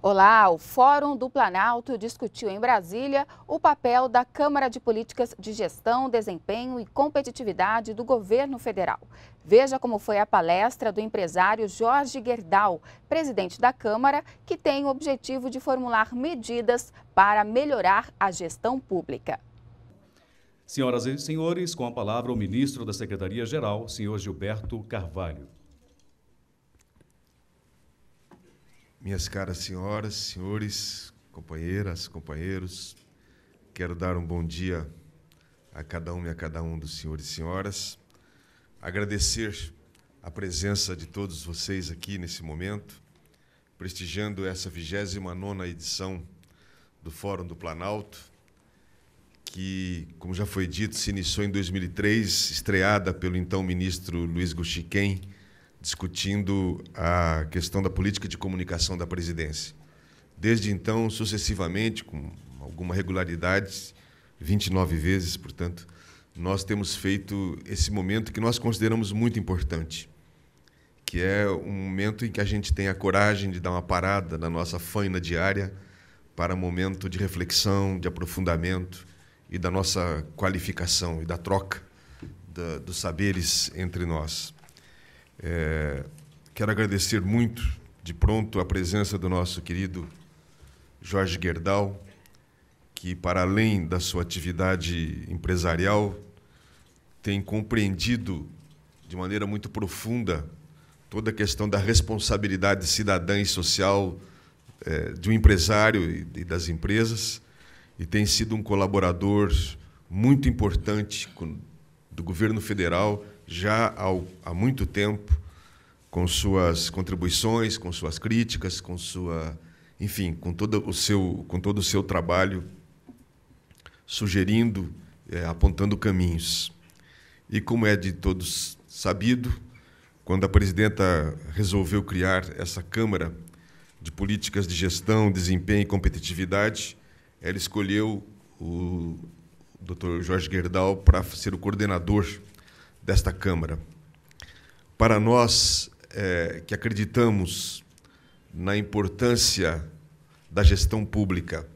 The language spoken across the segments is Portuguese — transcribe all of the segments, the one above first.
Olá, o Fórum do Planalto discutiu em Brasília o papel da Câmara de Políticas de Gestão, Desempenho e Competitividade do governo federal. Veja como foi a palestra do empresário Jorge Gerdau, presidente da Câmara, que tem o objetivo de formular medidas para melhorar a gestão pública. Senhoras e senhores, com a palavra o ministro da Secretaria-Geral, senhor Gilberto Carvalho. Minhas caras senhoras, senhores, companheiras, companheiros, quero dar um bom dia a cada um e a cada um dos senhores e senhoras. Agradecer a presença de todos vocês aqui nesse momento, prestigiando essa 29ª edição do Fórum do Planalto, que, como já foi dito, se iniciou em 2003, estreada pelo então ministro Luiz Guxiquem, discutindo a questão da política de comunicação da presidência. Desde então, sucessivamente, com alguma regularidade, 29 vezes, portanto, nós temos feito esse momento que nós consideramos muito importante, que é um momento em que a gente tem a coragem de dar uma parada na nossa faina diária para um momento de reflexão, de aprofundamento, e da nossa qualificação e da troca da, dos saberes entre nós. É, quero agradecer muito, de pronto, a presença do nosso querido Jorge Gerdau, que, para além da sua atividade empresarial, tem compreendido de maneira muito profunda toda a questão da responsabilidade cidadã e social é, de um empresário e, e das empresas e tem sido um colaborador muito importante do governo federal já há muito tempo, com suas contribuições, com suas críticas, com sua, enfim, com todo o seu, com todo o seu trabalho, sugerindo, é, apontando caminhos. E como é de todos sabido, quando a presidenta resolveu criar essa Câmara de Políticas de Gestão, Desempenho e Competitividade, ela escolheu o Dr. Jorge Gerdau para ser o coordenador desta Câmara. Para nós é, que acreditamos na importância da gestão pública,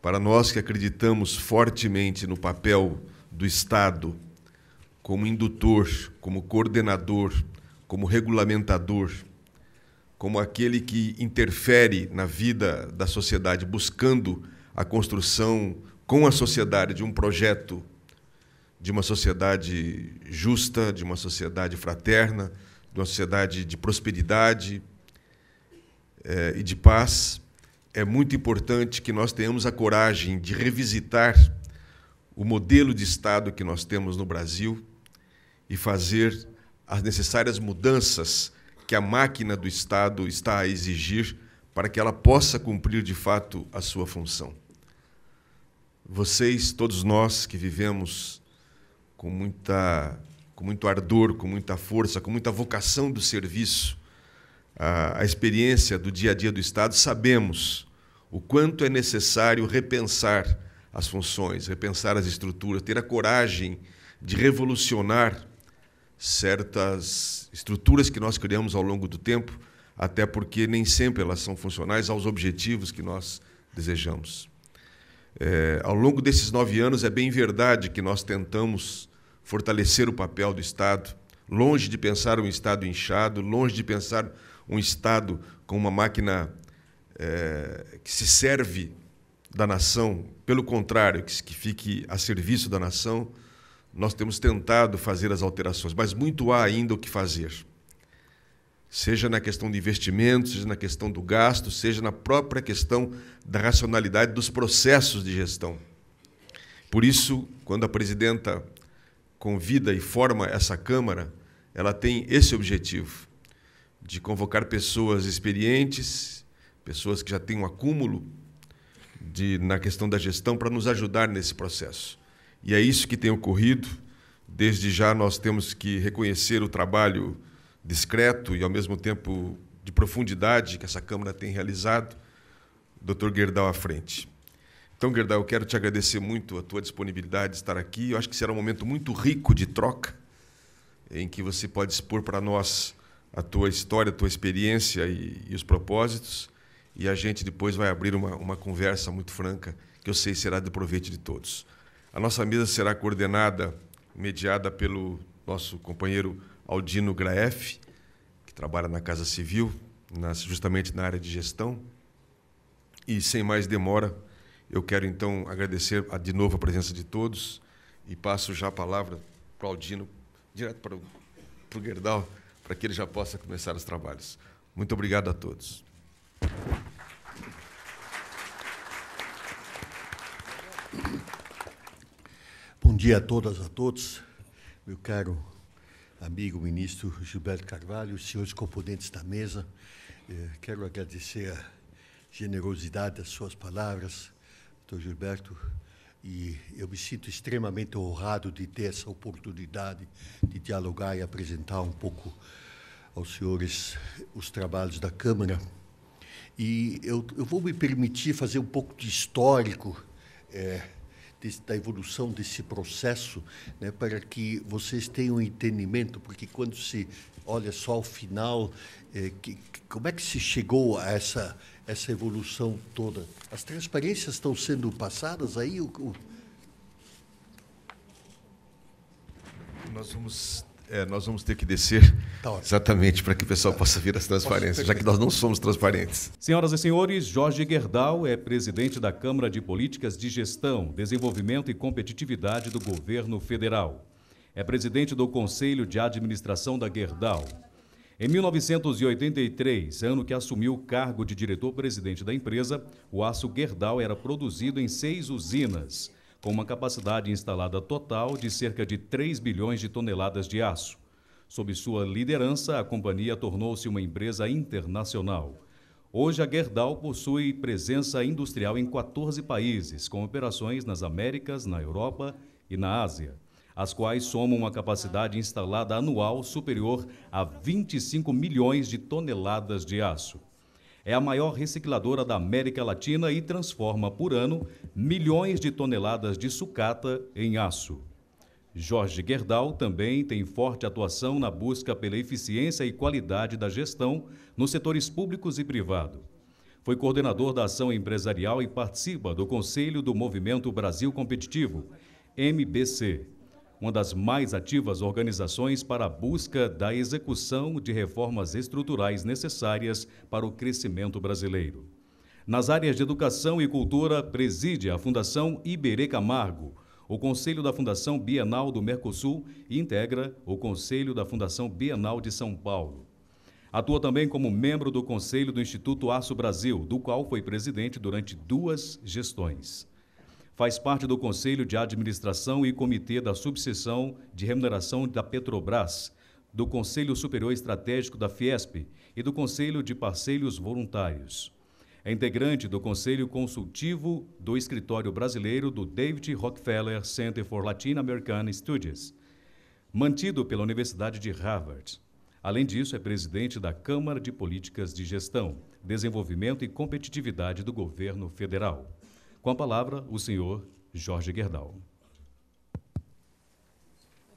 para nós que acreditamos fortemente no papel do Estado como indutor, como coordenador, como regulamentador, como aquele que interfere na vida da sociedade buscando a construção com a sociedade de um projeto de uma sociedade justa, de uma sociedade fraterna, de uma sociedade de prosperidade eh, e de paz, é muito importante que nós tenhamos a coragem de revisitar o modelo de Estado que nós temos no Brasil e fazer as necessárias mudanças que a máquina do Estado está a exigir para que ela possa cumprir de fato a sua função. Vocês, todos nós que vivemos com, muita, com muito ardor, com muita força, com muita vocação do serviço, a, a experiência do dia a dia do Estado, sabemos o quanto é necessário repensar as funções, repensar as estruturas, ter a coragem de revolucionar certas estruturas que nós criamos ao longo do tempo, até porque nem sempre elas são funcionais aos objetivos que nós desejamos. É, ao longo desses nove anos, é bem verdade que nós tentamos fortalecer o papel do Estado, longe de pensar um Estado inchado, longe de pensar um Estado com uma máquina é, que se serve da nação, pelo contrário, que, que fique a serviço da nação. Nós temos tentado fazer as alterações, mas muito há ainda o que fazer. Seja na questão de investimentos, seja na questão do gasto, seja na própria questão da racionalidade dos processos de gestão. Por isso, quando a presidenta convida e forma essa Câmara, ela tem esse objetivo de convocar pessoas experientes, pessoas que já têm um acúmulo de, na questão da gestão para nos ajudar nesse processo. E é isso que tem ocorrido. Desde já nós temos que reconhecer o trabalho discreto e ao mesmo tempo de profundidade que essa Câmara tem realizado Dr. Gerdau à frente. Então, Gerdau, eu quero te agradecer muito a tua disponibilidade de estar aqui. Eu acho que será um momento muito rico de troca, em que você pode expor para nós a tua história, a tua experiência e, e os propósitos. E a gente depois vai abrir uma, uma conversa muito franca, que eu sei será de proveito de todos. A nossa mesa será coordenada, mediada pelo nosso companheiro Aldino Graef, que trabalha na Casa Civil, nas, justamente na área de gestão. E sem mais demora, eu quero então agradecer de novo a presença de todos e passo já a palavra para o Aldino, direto para o, para o Gerdau, para que ele já possa começar os trabalhos. Muito obrigado a todos. Bom dia a todas, e a todos. Meu caro amigo ministro Gilberto Carvalho, senhores componentes da mesa, eh, quero agradecer a generosidade das suas palavras, doutor Gilberto, e eu me sinto extremamente honrado de ter essa oportunidade de dialogar e apresentar um pouco aos senhores os trabalhos da Câmara. E eu, eu vou me permitir fazer um pouco de histórico é, da evolução desse processo, né, para que vocês tenham entendimento, porque quando se olha só ao final, é, que, como é que se chegou a essa essa evolução toda? As transparências estão sendo passadas aí? O, o... Nós vamos é, nós vamos ter que descer tá exatamente para que o pessoal possa ver as transparências, já que nós não somos transparentes. Senhoras e senhores, Jorge Gerdau é presidente da Câmara de Políticas de Gestão, Desenvolvimento e Competitividade do Governo Federal. É presidente do Conselho de Administração da Gerdau. Em 1983, ano que assumiu o cargo de diretor-presidente da empresa, o aço Gerdau era produzido em seis usinas, com uma capacidade instalada total de cerca de 3 bilhões de toneladas de aço. Sob sua liderança, a companhia tornou-se uma empresa internacional. Hoje, a Gerdau possui presença industrial em 14 países, com operações nas Américas, na Europa e na Ásia as quais somam uma capacidade instalada anual superior a 25 milhões de toneladas de aço. É a maior recicladora da América Latina e transforma por ano milhões de toneladas de sucata em aço. Jorge Gerdau também tem forte atuação na busca pela eficiência e qualidade da gestão nos setores públicos e privado. Foi coordenador da ação empresarial e participa do Conselho do Movimento Brasil Competitivo, MBC, uma das mais ativas organizações para a busca da execução de reformas estruturais necessárias para o crescimento brasileiro. Nas áreas de educação e cultura, preside a Fundação Iberê Camargo, o Conselho da Fundação Bienal do Mercosul e integra o Conselho da Fundação Bienal de São Paulo. Atua também como membro do Conselho do Instituto Aço Brasil, do qual foi presidente durante duas gestões faz parte do Conselho de Administração e Comitê da Subseção de Remuneração da Petrobras, do Conselho Superior Estratégico da Fiesp e do Conselho de Parceiros Voluntários. É integrante do Conselho Consultivo do Escritório Brasileiro do David Rockefeller Center for Latin American Studies, mantido pela Universidade de Harvard. Além disso, é presidente da Câmara de Políticas de Gestão, Desenvolvimento e Competitividade do Governo Federal. Com a palavra, o senhor Jorge Guerdal. O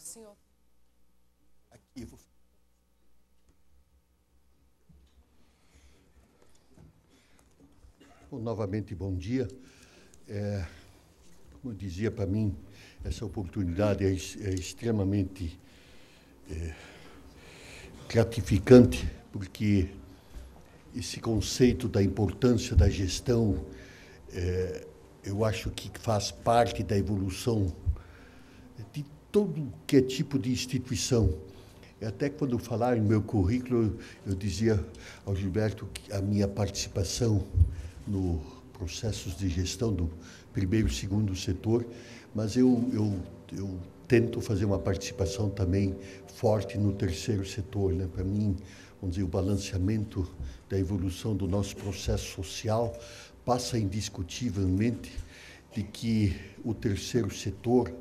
Bom, novamente, bom dia. É, como eu dizia para mim, essa oportunidade é, é extremamente é, gratificante, porque esse conceito da importância da gestão é, eu acho que faz parte da evolução de todo que é tipo de instituição. Até quando falaram em meu currículo, eu dizia ao Gilberto que a minha participação no processos de gestão do primeiro e segundo setor, mas eu, eu, eu tento fazer uma participação também forte no terceiro setor. Né? Para mim, vamos dizer, o balanceamento da evolução do nosso processo social passa indiscutivelmente de que o terceiro setor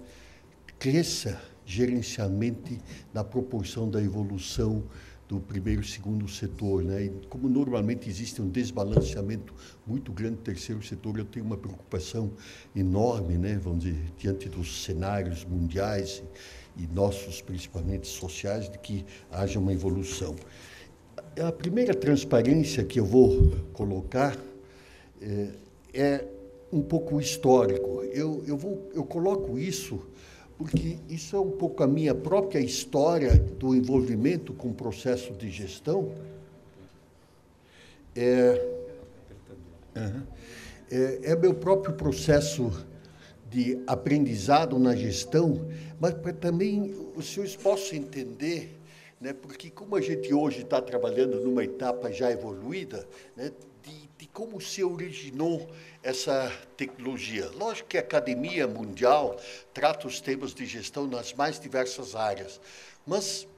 cresça gerencialmente na proporção da evolução do primeiro e segundo setor, né? E como normalmente existe um desbalanceamento muito grande do terceiro setor, eu tenho uma preocupação enorme, né? Vamos dizer, diante dos cenários mundiais e nossos, principalmente sociais, de que haja uma evolução. A primeira transparência que eu vou colocar é, é um pouco histórico. Eu, eu, vou, eu coloco isso porque isso é um pouco a minha própria história do envolvimento com o processo de gestão. É, é, é meu próprio processo de aprendizado na gestão, mas para também os senhores possam entender, né, porque como a gente hoje está trabalhando numa etapa já evoluída, né, como se originou essa tecnologia. Lógico que a academia mundial trata os temas de gestão nas mais diversas áreas, mas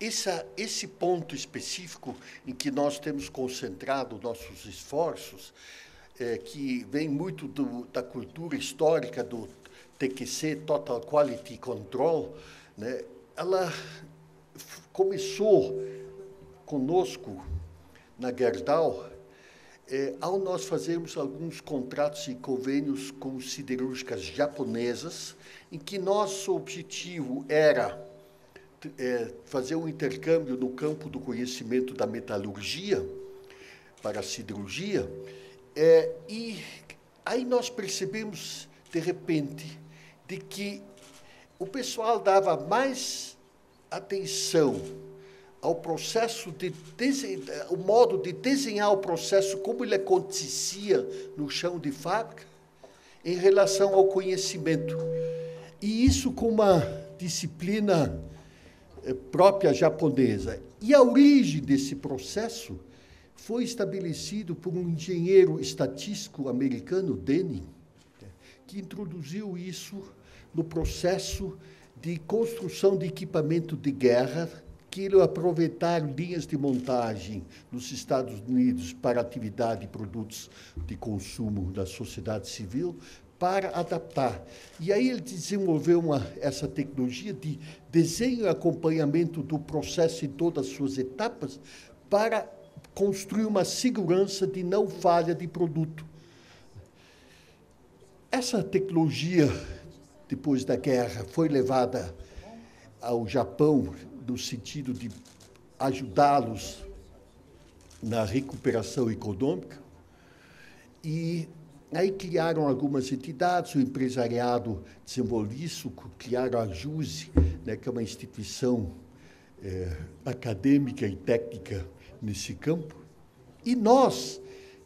essa, esse ponto específico em que nós temos concentrado nossos esforços, é, que vem muito do, da cultura histórica do TQC, Total Quality Control, né, ela começou conosco na Gerdau é, ao nós fazermos alguns contratos e convênios com siderúrgicas japonesas, em que nosso objetivo era é, fazer um intercâmbio no campo do conhecimento da metalurgia para a siderurgia, é, e aí nós percebemos, de repente, de que o pessoal dava mais atenção ao processo de o modo de desenhar o processo como ele acontecia no chão de fábrica em relação ao conhecimento e isso com uma disciplina eh, própria japonesa e a origem desse processo foi estabelecido por um engenheiro estatístico americano Denning que introduziu isso no processo de construção de equipamento de guerra queiram aproveitar linhas de montagem nos Estados Unidos para atividade de produtos de consumo da sociedade civil, para adaptar. E aí ele desenvolveu uma, essa tecnologia de desenho e acompanhamento do processo em todas as suas etapas para construir uma segurança de não falha de produto. Essa tecnologia, depois da guerra, foi levada ao Japão no sentido de ajudá-los na recuperação econômica. E aí criaram algumas entidades, o empresariado isso, criaram a JUSE, né, que é uma instituição é, acadêmica e técnica nesse campo. E nós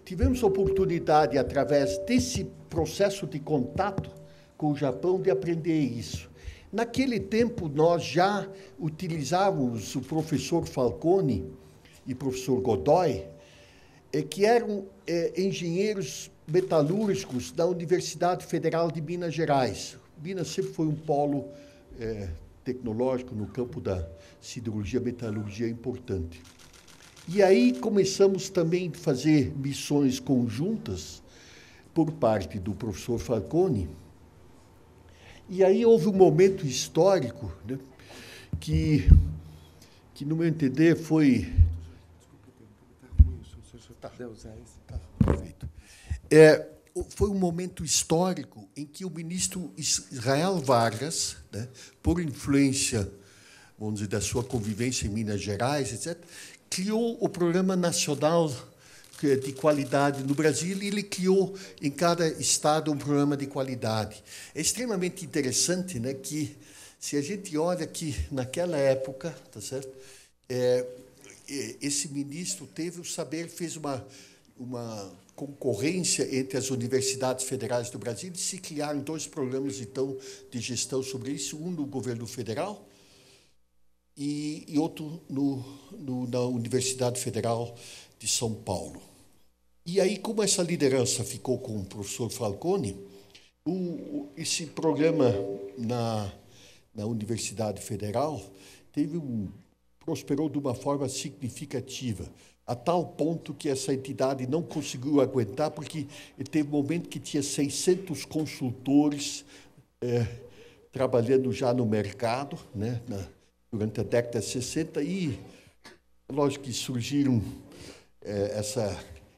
tivemos oportunidade, através desse processo de contato com o Japão, de aprender isso. Naquele tempo, nós já utilizávamos o professor Falcone e o professor Godoy, eh, que eram eh, engenheiros metalúrgicos da Universidade Federal de Minas Gerais. Minas sempre foi um polo é, tecnológico no campo da siderurgia, metalurgia importante. E aí começamos também a fazer missões conjuntas por parte do professor Falcone, e aí houve um momento histórico né, que, que, no meu entender, foi. É, foi um momento histórico em que o ministro Israel Vargas, né, por influência vamos dizer, da sua convivência em Minas Gerais, etc., criou o Programa Nacional eh, de qualidade no Brasil, ele criou em cada estado um programa de qualidade. É extremamente interessante, né, que se a gente olha que naquela época, tá certo? É, esse ministro teve o saber, fez uma uma concorrência entre as universidades federais do Brasil e se criaram dois programas então de gestão sobre isso, um no governo federal e, e outro no, no, na Universidade Federal de São Paulo. E aí, como essa liderança ficou com o professor Falcone, o, esse programa na, na Universidade Federal teve um, prosperou de uma forma significativa, a tal ponto que essa entidade não conseguiu aguentar, porque teve um momento que tinha 600 consultores é, trabalhando já no mercado, né, na, durante a década de 60, e lógico que surgiram é, essa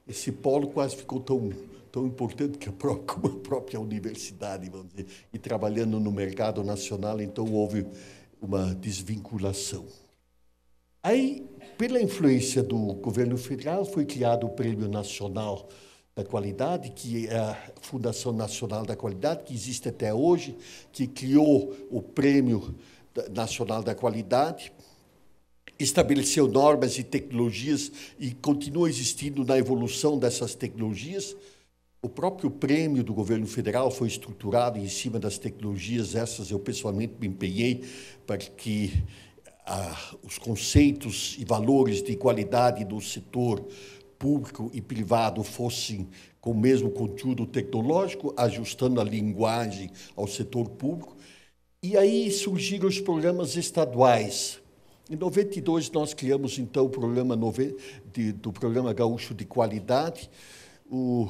esse polo quase ficou tão, tão importante que a própria, a própria universidade, vamos dizer. E trabalhando no mercado nacional, então houve uma desvinculação. Aí, pela influência do governo federal, foi criado o Prêmio Nacional da Qualidade, que é a Fundação Nacional da Qualidade, que existe até hoje, que criou o Prêmio Nacional da Qualidade estabeleceu normas e tecnologias e continua existindo na evolução dessas tecnologias. O próprio prêmio do governo federal foi estruturado em cima das tecnologias, essas eu pessoalmente me empenhei para que ah, os conceitos e valores de qualidade do setor público e privado fossem com o mesmo conteúdo tecnológico, ajustando a linguagem ao setor público. E aí surgiram os programas estaduais, em 92, nós criamos, então, o programa de, do Programa Gaúcho de Qualidade. O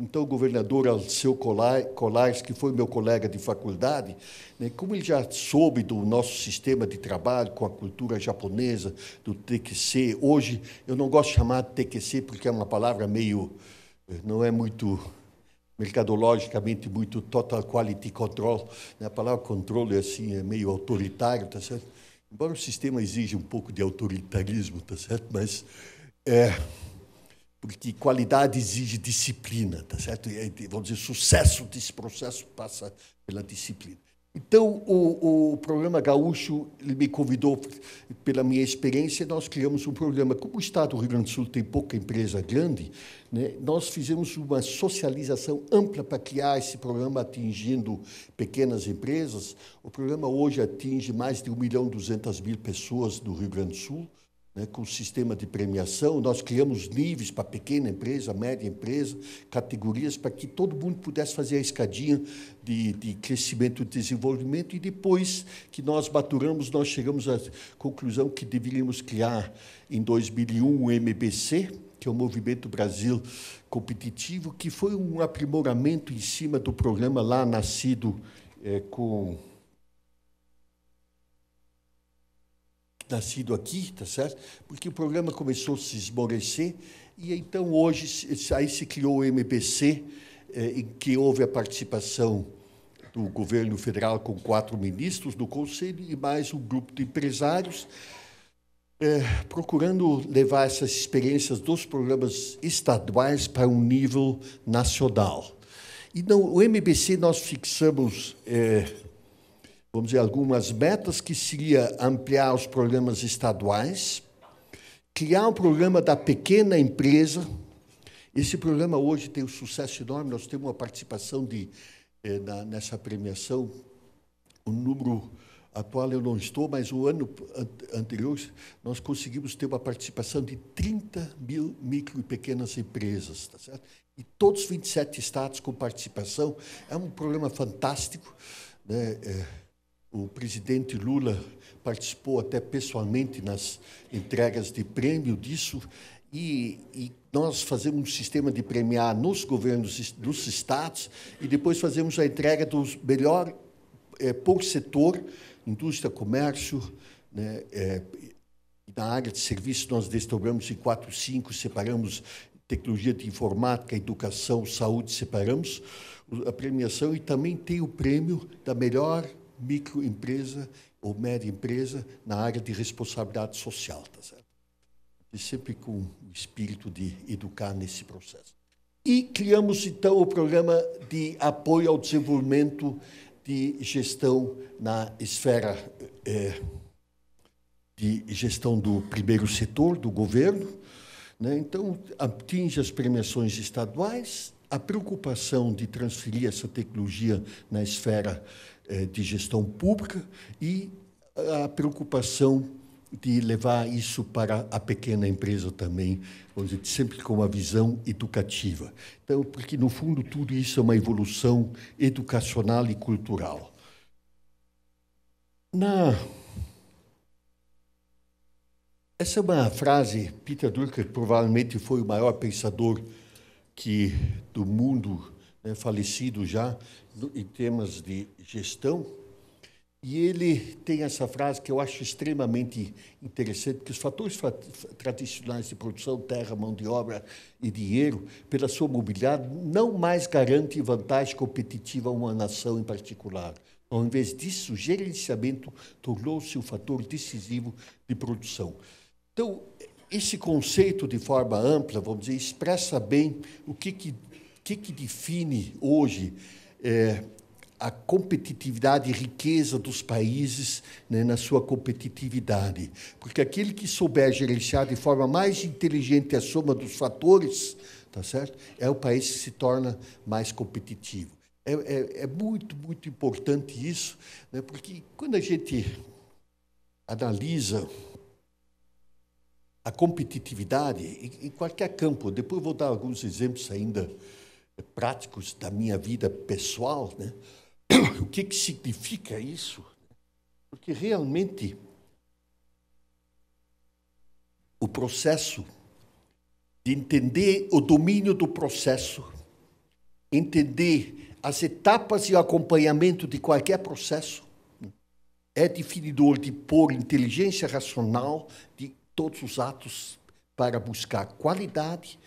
então o governador Alceu Colares, que foi meu colega de faculdade, né, como ele já soube do nosso sistema de trabalho com a cultura japonesa, do TQC, hoje eu não gosto de chamar de TQC porque é uma palavra meio, não é muito mercadologicamente muito total quality control, né, a palavra controle assim, é meio autoritário, tá certo? Embora o sistema exija um pouco de autoritarismo, tá certo? Mas é porque qualidade exige disciplina, tá certo? E, vamos dizer, sucesso desse processo passa pela disciplina. Então, o, o programa Gaúcho me convidou pela minha experiência, nós criamos um programa. Como o Estado do Rio Grande do Sul tem pouca empresa grande, né, nós fizemos uma socialização ampla para criar esse programa atingindo pequenas empresas. O programa hoje atinge mais de 1 milhão e 200 mil pessoas do Rio Grande do Sul né, com sistema de premiação. Nós criamos níveis para pequena empresa, média empresa, categorias para que todo mundo pudesse fazer a escadinha de, de crescimento e desenvolvimento. E depois que nós maturamos, nós chegamos à conclusão que deveríamos criar, em 2001, o MBC, que é o Movimento Brasil Competitivo, que foi um aprimoramento em cima do programa lá nascido é, com nascido aqui, tá certo? Porque o programa começou a se esmorecer e então hoje aí se criou o MBc, eh, em que houve a participação do governo federal com quatro ministros do conselho e mais um grupo de empresários. Eh, procurando levar essas experiências dos programas estaduais para um nível nacional. Então, o MBC nós fixamos eh, vamos dizer, algumas metas, que seria ampliar os programas estaduais, criar um programa da pequena empresa. Esse programa hoje tem um sucesso enorme, nós temos uma participação de, eh, na, nessa premiação, um número atual eu não estou, mas o ano anterior nós conseguimos ter uma participação de 30 mil micro e pequenas empresas, tá certo? E todos os 27 estados com participação. É um programa fantástico, né? É, o presidente Lula participou até pessoalmente nas entregas de prêmio disso e, e, nós fazemos um sistema de premiar nos governos dos estados e depois fazemos a entrega dos melhor é, por setor, indústria, comércio, né, é, na área de serviço nós desdobramos em quatro, cinco, separamos tecnologia de informática, educação, saúde, separamos a premiação e também tem o prêmio da melhor microempresa ou média empresa na área de responsabilidade social, tá certo? E sempre com o espírito de educar nesse processo. E criamos, então, o programa de apoio ao desenvolvimento de gestão na esfera eh, de gestão do primeiro setor do governo. Né? Então, atinge as premiações estaduais, a preocupação de transferir essa tecnologia na esfera eh, de gestão pública e a preocupação de levar isso para a pequena empresa também, vamos dizer, sempre com uma visão educativa. Então, porque no fundo tudo isso é uma evolução educacional e cultural. Na essa é uma frase, Peter Drucker provavelmente foi o maior pensador que do mundo, né, falecido já, em temas de gestão, e ele tem essa frase que eu acho extremamente interessante, que os fatores tradicionais de produção, terra, mão de obra e dinheiro, pela sua mobilidade, não mais garante vantagem competitiva a uma nação em particular. Ao invés disso, o gerenciamento tornou-se um fator decisivo de produção. Então, esse conceito, de forma ampla, vamos dizer, expressa bem o que, que, que, que define hoje é, a competitividade e riqueza dos países né, na sua competitividade. Porque aquele que souber gerenciar de forma mais inteligente a soma dos fatores, tá certo? é o país que se torna mais competitivo. É, é, é muito, muito importante isso, né, porque quando a gente analisa a competitividade em, em qualquer campo, depois vou dar alguns exemplos ainda práticos da minha vida pessoal, né? o que, que significa isso? Porque realmente o processo, de entender o domínio do processo, entender as etapas e o acompanhamento de qualquer processo, né? é definidor de pôr inteligência racional de todos os atos para buscar qualidade,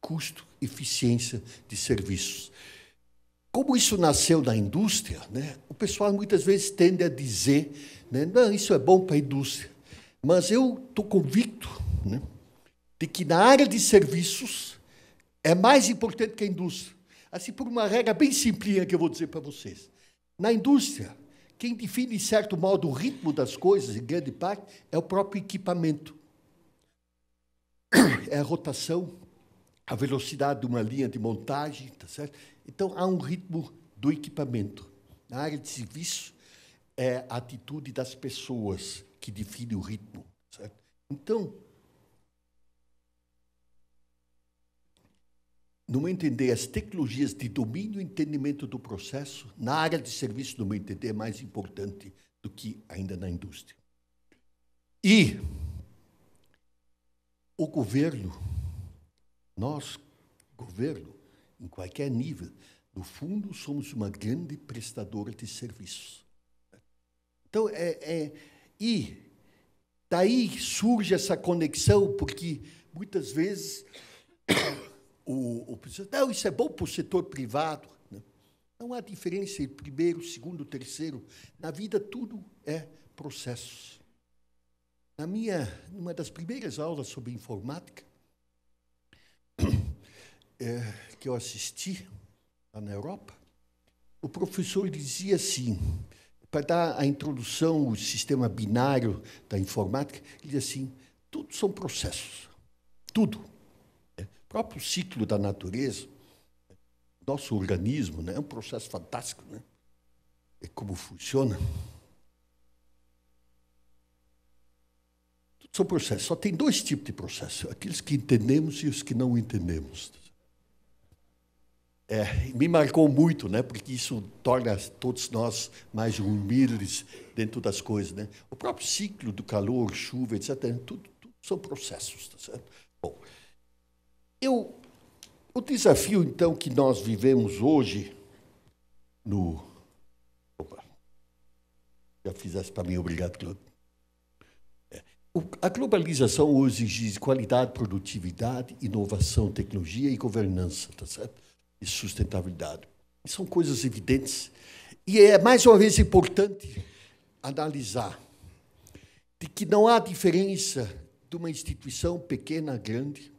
custo eficiência de serviços. Como isso nasceu da indústria, né, o pessoal muitas vezes tende a dizer, né, não, isso é bom para a indústria. Mas eu estou convicto né, de que na área de serviços é mais importante que a indústria. Assim, por uma regra bem simplinha que eu vou dizer para vocês. Na indústria, quem define, de certo modo, o ritmo das coisas, em grande parte, é o próprio equipamento. É a rotação a velocidade de uma linha de montagem, tá certo? Então há um ritmo do equipamento. Na área de serviço é a atitude das pessoas que define o ritmo, tá certo? Então, no meu entender, as tecnologias de domínio e entendimento do processo na área de serviço, no meu entender, é mais importante do que ainda na indústria. E o governo nós, governo, em qualquer nível, no fundo, somos uma grande prestadora de serviços. Então, é, é, e daí surge essa conexão, porque muitas vezes o, o não, isso é bom para o setor privado. Né? Não há diferença entre primeiro, segundo, terceiro. Na vida, tudo é processo Na minha, numa das primeiras aulas sobre informática, é, que eu assisti lá na Europa, o professor dizia assim, para dar a introdução, o sistema binário da informática, ele dizia assim, tudo são processos, tudo. Né? O próprio ciclo da natureza, nosso organismo, né, é um processo fantástico, né? É como funciona. São processos. Só tem dois tipos de processos: aqueles que entendemos e os que não entendemos. É, me marcou muito, né? Porque isso torna todos nós mais humildes dentro das coisas, né? O próprio ciclo do calor, chuva, etc. Tudo, tudo são processos, tá certo? Bom, eu, o desafio então que nós vivemos hoje no, opa, já fizesse para mim, obrigado, Claudio a globalização hoje exige qualidade, produtividade, inovação, tecnologia e governança, tá certo? E sustentabilidade. São coisas evidentes. E é mais uma vez importante analisar de que não há diferença de uma instituição pequena, grande,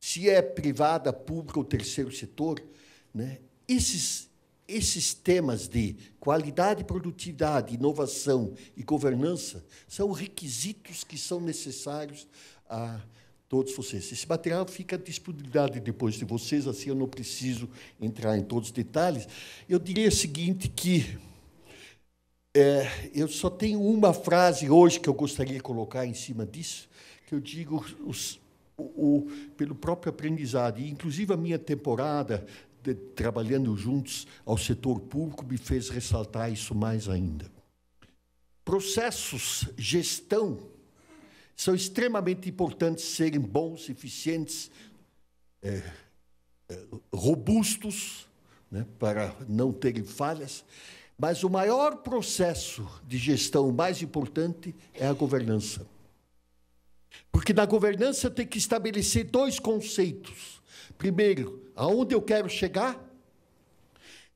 se é privada, pública ou terceiro setor, né? Esses esses temas de qualidade, produtividade, inovação e governança são requisitos que são necessários a todos vocês. Esse material fica à disponibilidade depois de vocês, assim eu não preciso entrar em todos os detalhes. Eu diria o seguinte que é, eu só tenho uma frase hoje que eu gostaria de colocar em cima disso, que eu digo os, o, o, pelo próprio aprendizado. E, inclusive, a minha temporada de, trabalhando juntos ao setor público, me fez ressaltar isso mais ainda. Processos, gestão, são extremamente importantes serem bons, eficientes, é, é, robustos, né, para não terem falhas. Mas o maior processo de gestão, o mais importante, é a governança. Porque na governança tem que estabelecer dois conceitos. Primeiro, aonde eu quero chegar.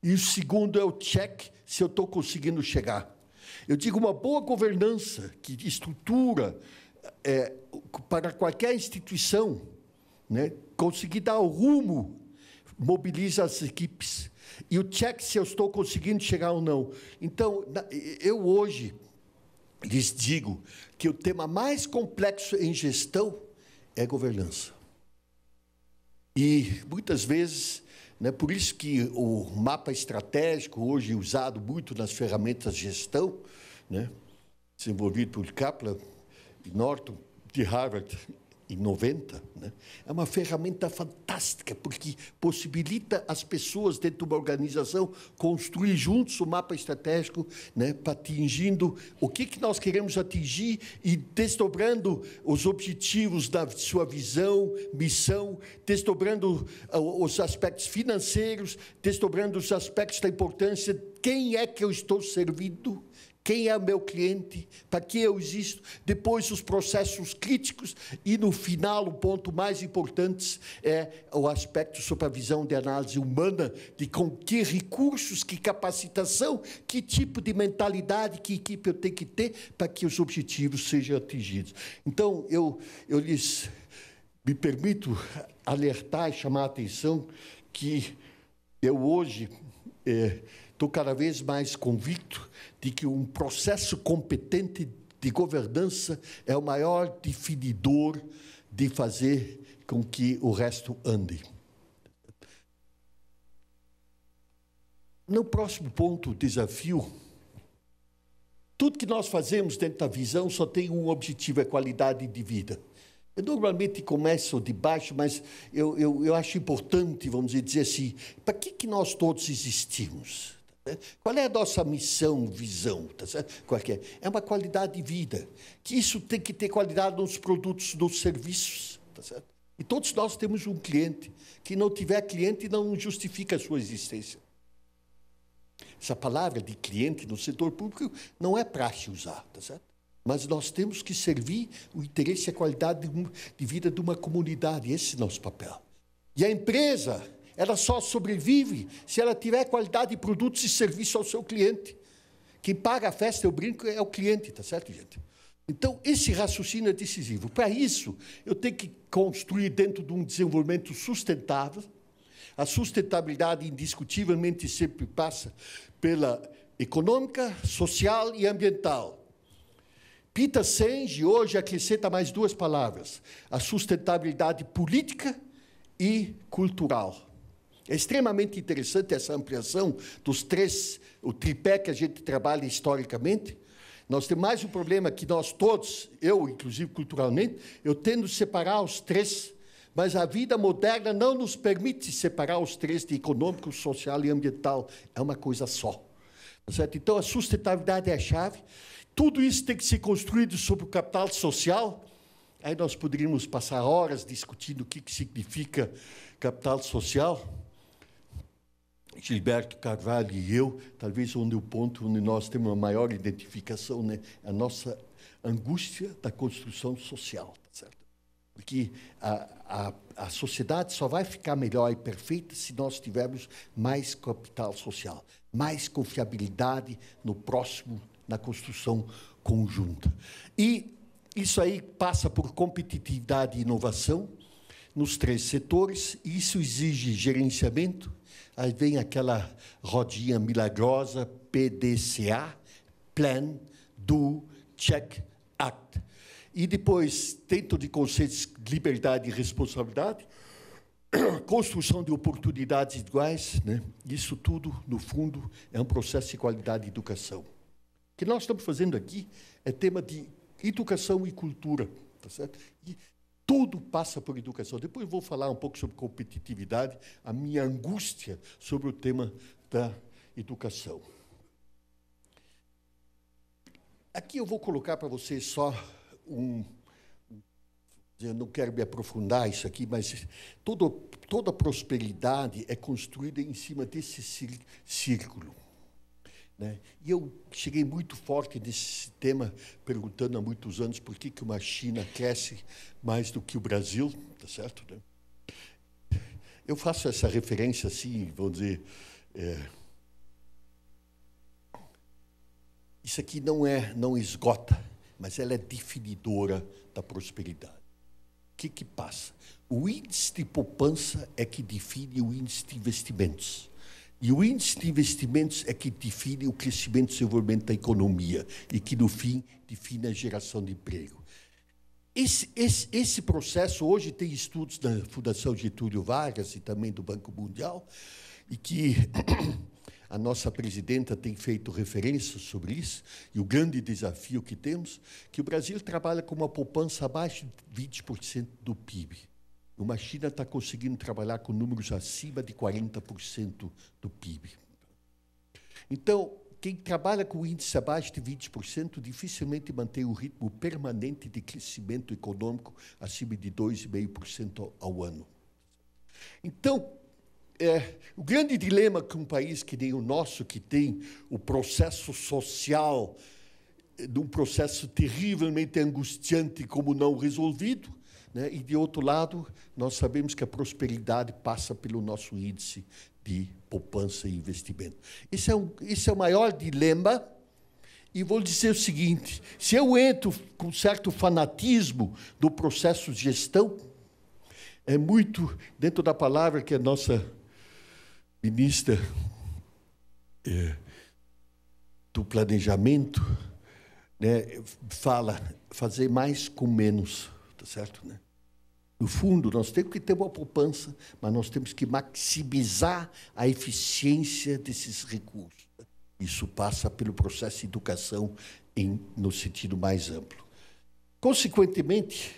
E o segundo é o check se eu estou conseguindo chegar. Eu digo uma boa governança que estrutura é, para qualquer instituição, né, conseguir dar o rumo, mobiliza as equipes. E o check se eu estou conseguindo chegar ou não. Então, eu hoje lhes digo que o tema mais complexo em gestão é governança. E muitas vezes, né, por isso que o mapa estratégico, hoje usado muito nas ferramentas de gestão, né, desenvolvido por Kaplan e Norton de Harvard e 90, né? é uma ferramenta fantástica, porque possibilita as pessoas dentro de uma organização construir juntos o mapa estratégico né? para atingindo o que, que nós queremos atingir e desdobrando os objetivos da sua visão, missão, desdobrando ah, os aspectos financeiros, desdobrando os aspectos da importância, quem é que eu estou servindo, quem é o meu cliente, para que eu existo, depois os processos críticos e, no final, o ponto mais importante é o aspecto supervisão de análise humana, de com que recursos, que capacitação, que tipo de mentalidade, que equipe eu tenho que ter para que os objetivos sejam atingidos. Então, eu, eu lhes me permito alertar e chamar a atenção que eu hoje... Eh, estou cada vez mais convicto de que um processo competente de governança é o maior definidor de fazer com que o resto ande. No próximo ponto, o desafio. Tudo que nós fazemos dentro da visão só tem um objetivo, é qualidade de vida. Eu normalmente começo de baixo, mas eu, eu, eu acho importante, vamos dizer assim, para que, que nós todos existimos? Qual é a nossa missão, visão? Tá certo? Qual é, é? é uma qualidade de vida. Que isso tem que ter qualidade nos produtos, nos serviços. Tá certo? E todos nós temos um cliente. Que não tiver cliente não justifica a sua existência. Essa palavra de cliente no setor público não é praxe usar, tá certo? Mas nós temos que servir o interesse e a qualidade de, um, de vida de uma comunidade. Esse é o nosso papel. E a empresa ela só sobrevive se ela tiver qualidade de produtos e serviço ao seu cliente. Quem paga a festa, eu brinco, é o cliente, tá certo, gente? Então, esse raciocínio é decisivo. Para isso, eu tenho que construir dentro de um desenvolvimento sustentável. A sustentabilidade, indiscutivelmente, sempre passa pela econômica, social e ambiental. Pita Senge hoje acrescenta mais duas palavras: a sustentabilidade política e cultural. É extremamente interessante essa ampliação dos três, o tripé que a gente trabalha historicamente. Nós temos mais um problema que nós todos, eu inclusive culturalmente, eu tendo separar os três, mas a vida moderna não nos permite separar os três de econômico, social e ambiental. É uma coisa só. Tá certo? Então, a sustentabilidade é a chave. Tudo isso tem que ser construído sobre o capital social. Aí nós poderíamos passar horas discutindo o que significa capital social Gilberto Carvalho e eu, talvez onde o ponto onde nós temos uma maior identificação, né? a nossa angústia da construção social, tá certo? Porque a, a, a sociedade só vai ficar melhor e perfeita se nós tivermos mais capital social, mais confiabilidade no próximo, na construção conjunta. E isso aí passa por competitividade e inovação nos três setores, e isso exige gerenciamento, Aí vem aquela rodinha milagrosa, PDCA, Plan, Do, Check, Act. E depois, dentro de conceitos de liberdade e responsabilidade, construção de oportunidades iguais, né? isso tudo, no fundo, é um processo de qualidade de educação. O que nós estamos fazendo aqui é tema de educação e cultura. Tá certo? E tudo passa por educação. Depois vou falar um pouco sobre competitividade, a minha angústia sobre o tema da educação. Aqui eu vou colocar para vocês só um. Eu não quero me aprofundar isso aqui, mas todo, toda prosperidade é construída em cima desse círculo. Né? E eu cheguei muito forte nesse tema, perguntando há muitos anos por que, que uma China cresce mais do que o Brasil, tá certo? Né? Eu faço essa referência assim, vamos dizer, é... isso aqui não é, não esgota, mas ela é definidora da prosperidade. O que que passa? O índice de poupança é que define o índice de investimentos. E o índice de investimentos é que define o crescimento e desenvolvimento da economia e que, no fim, define a geração de emprego. Esse, esse, esse processo, hoje, tem estudos da Fundação Getúlio Vargas e também do Banco Mundial, e que a nossa presidenta tem feito referência sobre isso, e o grande desafio que temos, que o Brasil trabalha com uma poupança abaixo de 20% do PIB. Uma China está conseguindo trabalhar com números acima de 40% do PIB. Então, quem trabalha com índice abaixo de 20% dificilmente mantém o ritmo permanente de crescimento econômico acima de 2,5% ao ano. Então, é, o grande dilema que um país que nem o nosso, que tem o processo social de um processo terrivelmente angustiante como não resolvido, né? E, de outro lado, nós sabemos que a prosperidade passa pelo nosso índice de poupança e investimento. Esse é, um, esse é o maior dilema. E vou dizer o seguinte: se eu entro com certo fanatismo do processo de gestão, é muito dentro da palavra que a nossa ministra é, do planejamento né, fala fazer mais com menos tá certo, né? No fundo, nós temos que ter uma poupança, mas nós temos que maximizar a eficiência desses recursos. Isso passa pelo processo de educação em, no sentido mais amplo. Consequentemente,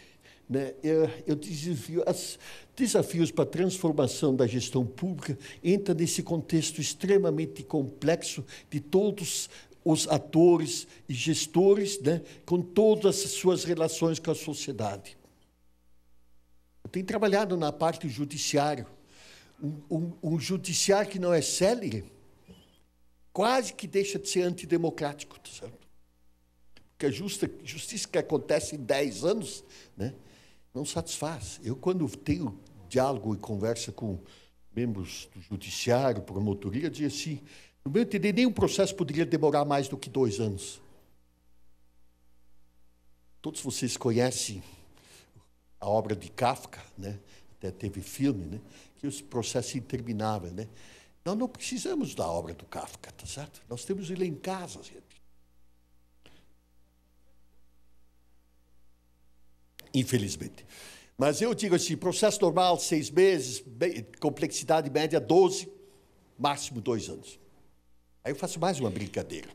né, eu, eu desafio, as desafios para a transformação da gestão pública entra nesse contexto extremamente complexo de todos os atores e gestores, né, com todas as suas relações com a sociedade. Eu tenho trabalhado na parte do judiciário. Um, um, um judiciário que não é célere quase que deixa de ser antidemocrático, tá certo? Porque a justa, justiça que acontece em 10 anos né, não satisfaz. Eu, quando tenho diálogo e conversa com membros do judiciário, promotoria, dizia assim, no meu entender, nenhum processo poderia demorar mais do que dois anos. Todos vocês conhecem a obra de Kafka, né? até teve filme, né? que os processos intermináveis. Né? Nós não precisamos da obra do Kafka, tá certo? Nós temos ele em casa, gente. Infelizmente. Mas eu digo assim, processo normal, seis meses, complexidade média, 12, máximo dois anos. Aí eu faço mais uma brincadeira.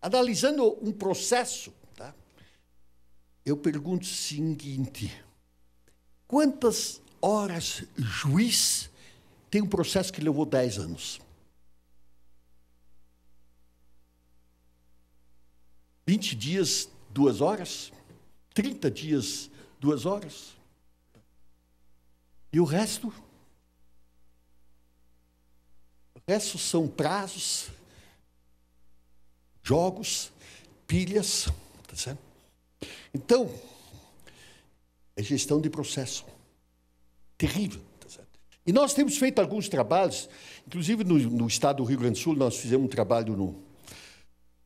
Analisando um processo, tá? eu pergunto o seguinte: quantas horas juiz tem um processo que levou 10 anos? 20 dias, duas horas? 30 dias, duas horas? E o resto? O resto são prazos, jogos, pilhas, tá certo? Então, é gestão de processo. Terrível. Tá certo? E nós temos feito alguns trabalhos, inclusive no, no, estado do Rio Grande do Sul, nós fizemos um trabalho no,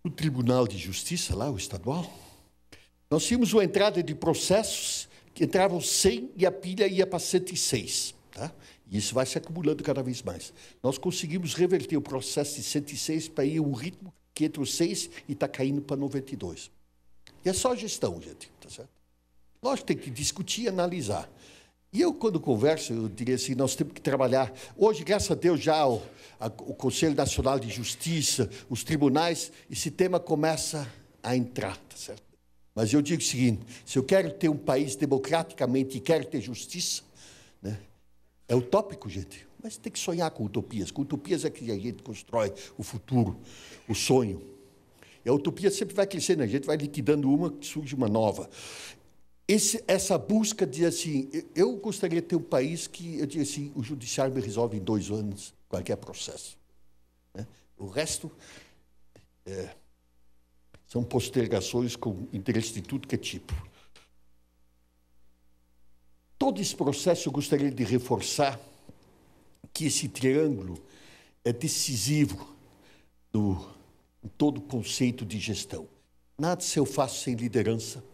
no Tribunal de Justiça, lá, o estadual. Nós tínhamos uma entrada de processos que entravam 100 e a pilha ia para 106. Tá? E isso vai se acumulando cada vez mais. Nós conseguimos reverter o processo de 106 para ir o ritmo que entre os 6 e está caindo para 92. E é só gestão, gente, tá certo? Lógico, tem que discutir e analisar. E eu, quando converso, eu diria assim, nós temos que trabalhar. Hoje, graças a Deus, já o, a, o Conselho Nacional de Justiça, os tribunais, esse tema começa a entrar, tá certo? Mas eu digo o seguinte, se eu quero ter um país democraticamente e quero ter justiça, né, é utópico, gente. Mas tem que sonhar com utopias. Com utopias é que a gente constrói o futuro, o sonho. E a utopia sempre vai crescendo, a gente vai liquidando uma, surge uma nova. Esse, essa busca de assim, eu gostaria de ter um país que eu diria assim, o judiciário me resolve em dois anos qualquer processo. Né? O resto é, são postergações com interesse de tudo que é tipo. Todo esse processo eu gostaria de reforçar que esse triângulo é decisivo do em todo o conceito de gestão. Nada se eu faço sem liderança.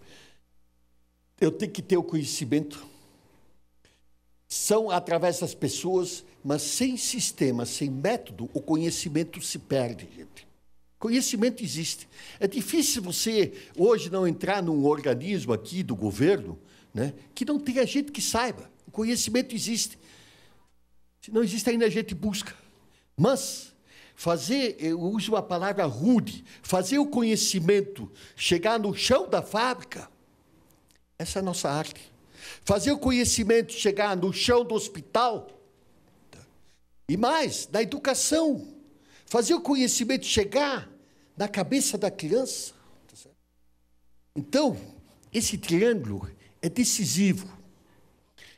Eu tenho que ter o conhecimento. São através das pessoas, mas sem sistema, sem método, o conhecimento se perde, gente. Conhecimento existe. É difícil você hoje não entrar num organismo aqui do governo, né, que não tenha gente que saiba. O conhecimento existe. Se não existe ainda, a gente busca. Mas fazer, eu uso uma palavra rude, fazer o conhecimento chegar no chão da fábrica, essa é a nossa arte. Fazer o conhecimento chegar no chão do hospital, tá. e mais, da educação. Fazer o conhecimento chegar na cabeça da criança. Tá então, esse triângulo é decisivo.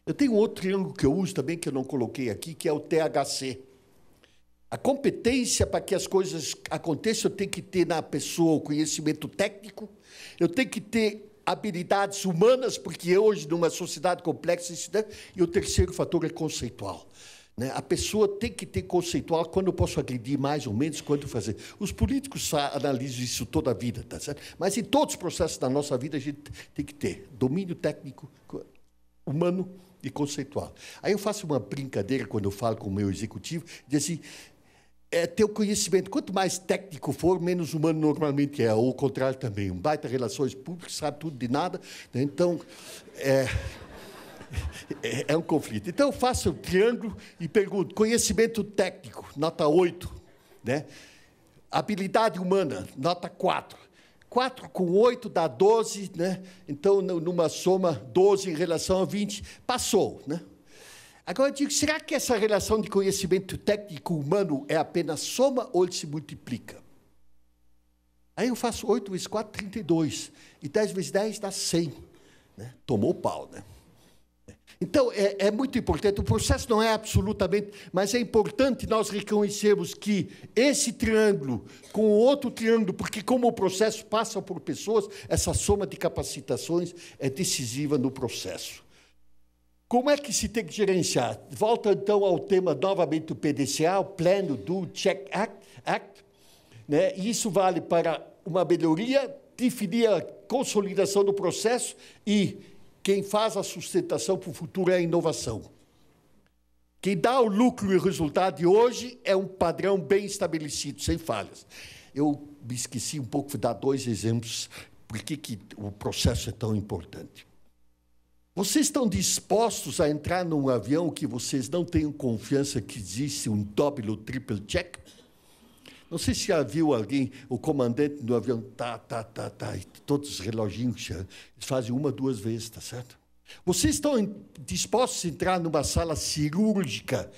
Eu tenho outro triângulo que eu uso também, que eu não coloquei aqui, que é o THC. A competência para que as coisas aconteçam, eu tenho que ter na pessoa o conhecimento técnico, eu tenho que ter habilidades humanas, porque hoje, numa sociedade complexa, isso, né? e o terceiro fator é conceitual. Né? A pessoa tem que ter conceitual quando eu posso agredir mais ou menos, quando fazer. Os políticos analisam isso toda a vida, tá certo? mas em todos os processos da nossa vida a gente tem que ter domínio técnico, humano, e conceitual. Aí eu faço uma brincadeira quando eu falo com o meu executivo, diz assim, é teu conhecimento, quanto mais técnico for, menos humano normalmente é, ou o contrário também. Um baita relações públicas, sabe tudo de nada, né? então é, é, é, um conflito. Então eu faço o um triângulo e pergunto, conhecimento técnico, nota 8, né? habilidade humana, nota 4, 4 com 8 dá 12, né? então, numa soma, 12 em relação a 20, passou. Né? Agora, eu digo, será que essa relação de conhecimento técnico humano é apenas soma ou ele se multiplica? Aí eu faço 8 vezes 4, 32, e 10 vezes 10 dá 100. Né? Tomou pau, né? Então, é, é, muito importante, o processo não é absolutamente, mas é importante nós reconhecermos que esse triângulo com o outro triângulo, porque como o processo passa por pessoas, essa soma de capacitações é decisiva no processo. Como é que se tem que gerenciar? Volta então ao tema novamente do PDCA, o Plano do Check Act, Act né? e isso vale para uma melhoria, definir a consolidação do processo e quem faz a sustentação para o futuro é a inovação. Quem dá o lucro e o resultado de hoje é um padrão bem estabelecido, sem falhas. Eu me esqueci um pouco de dar dois exemplos por que, o processo é tão importante. Vocês estão dispostos a entrar num avião que vocês não tenham confiança que existe um double ou triple check? Não sei se já viu alguém, o comandante do avião, tá, tá, tá, tá, e todos os reloginhos eles fazem uma, duas vezes, tá certo? Vocês estão dispostos a entrar numa sala cirúrgica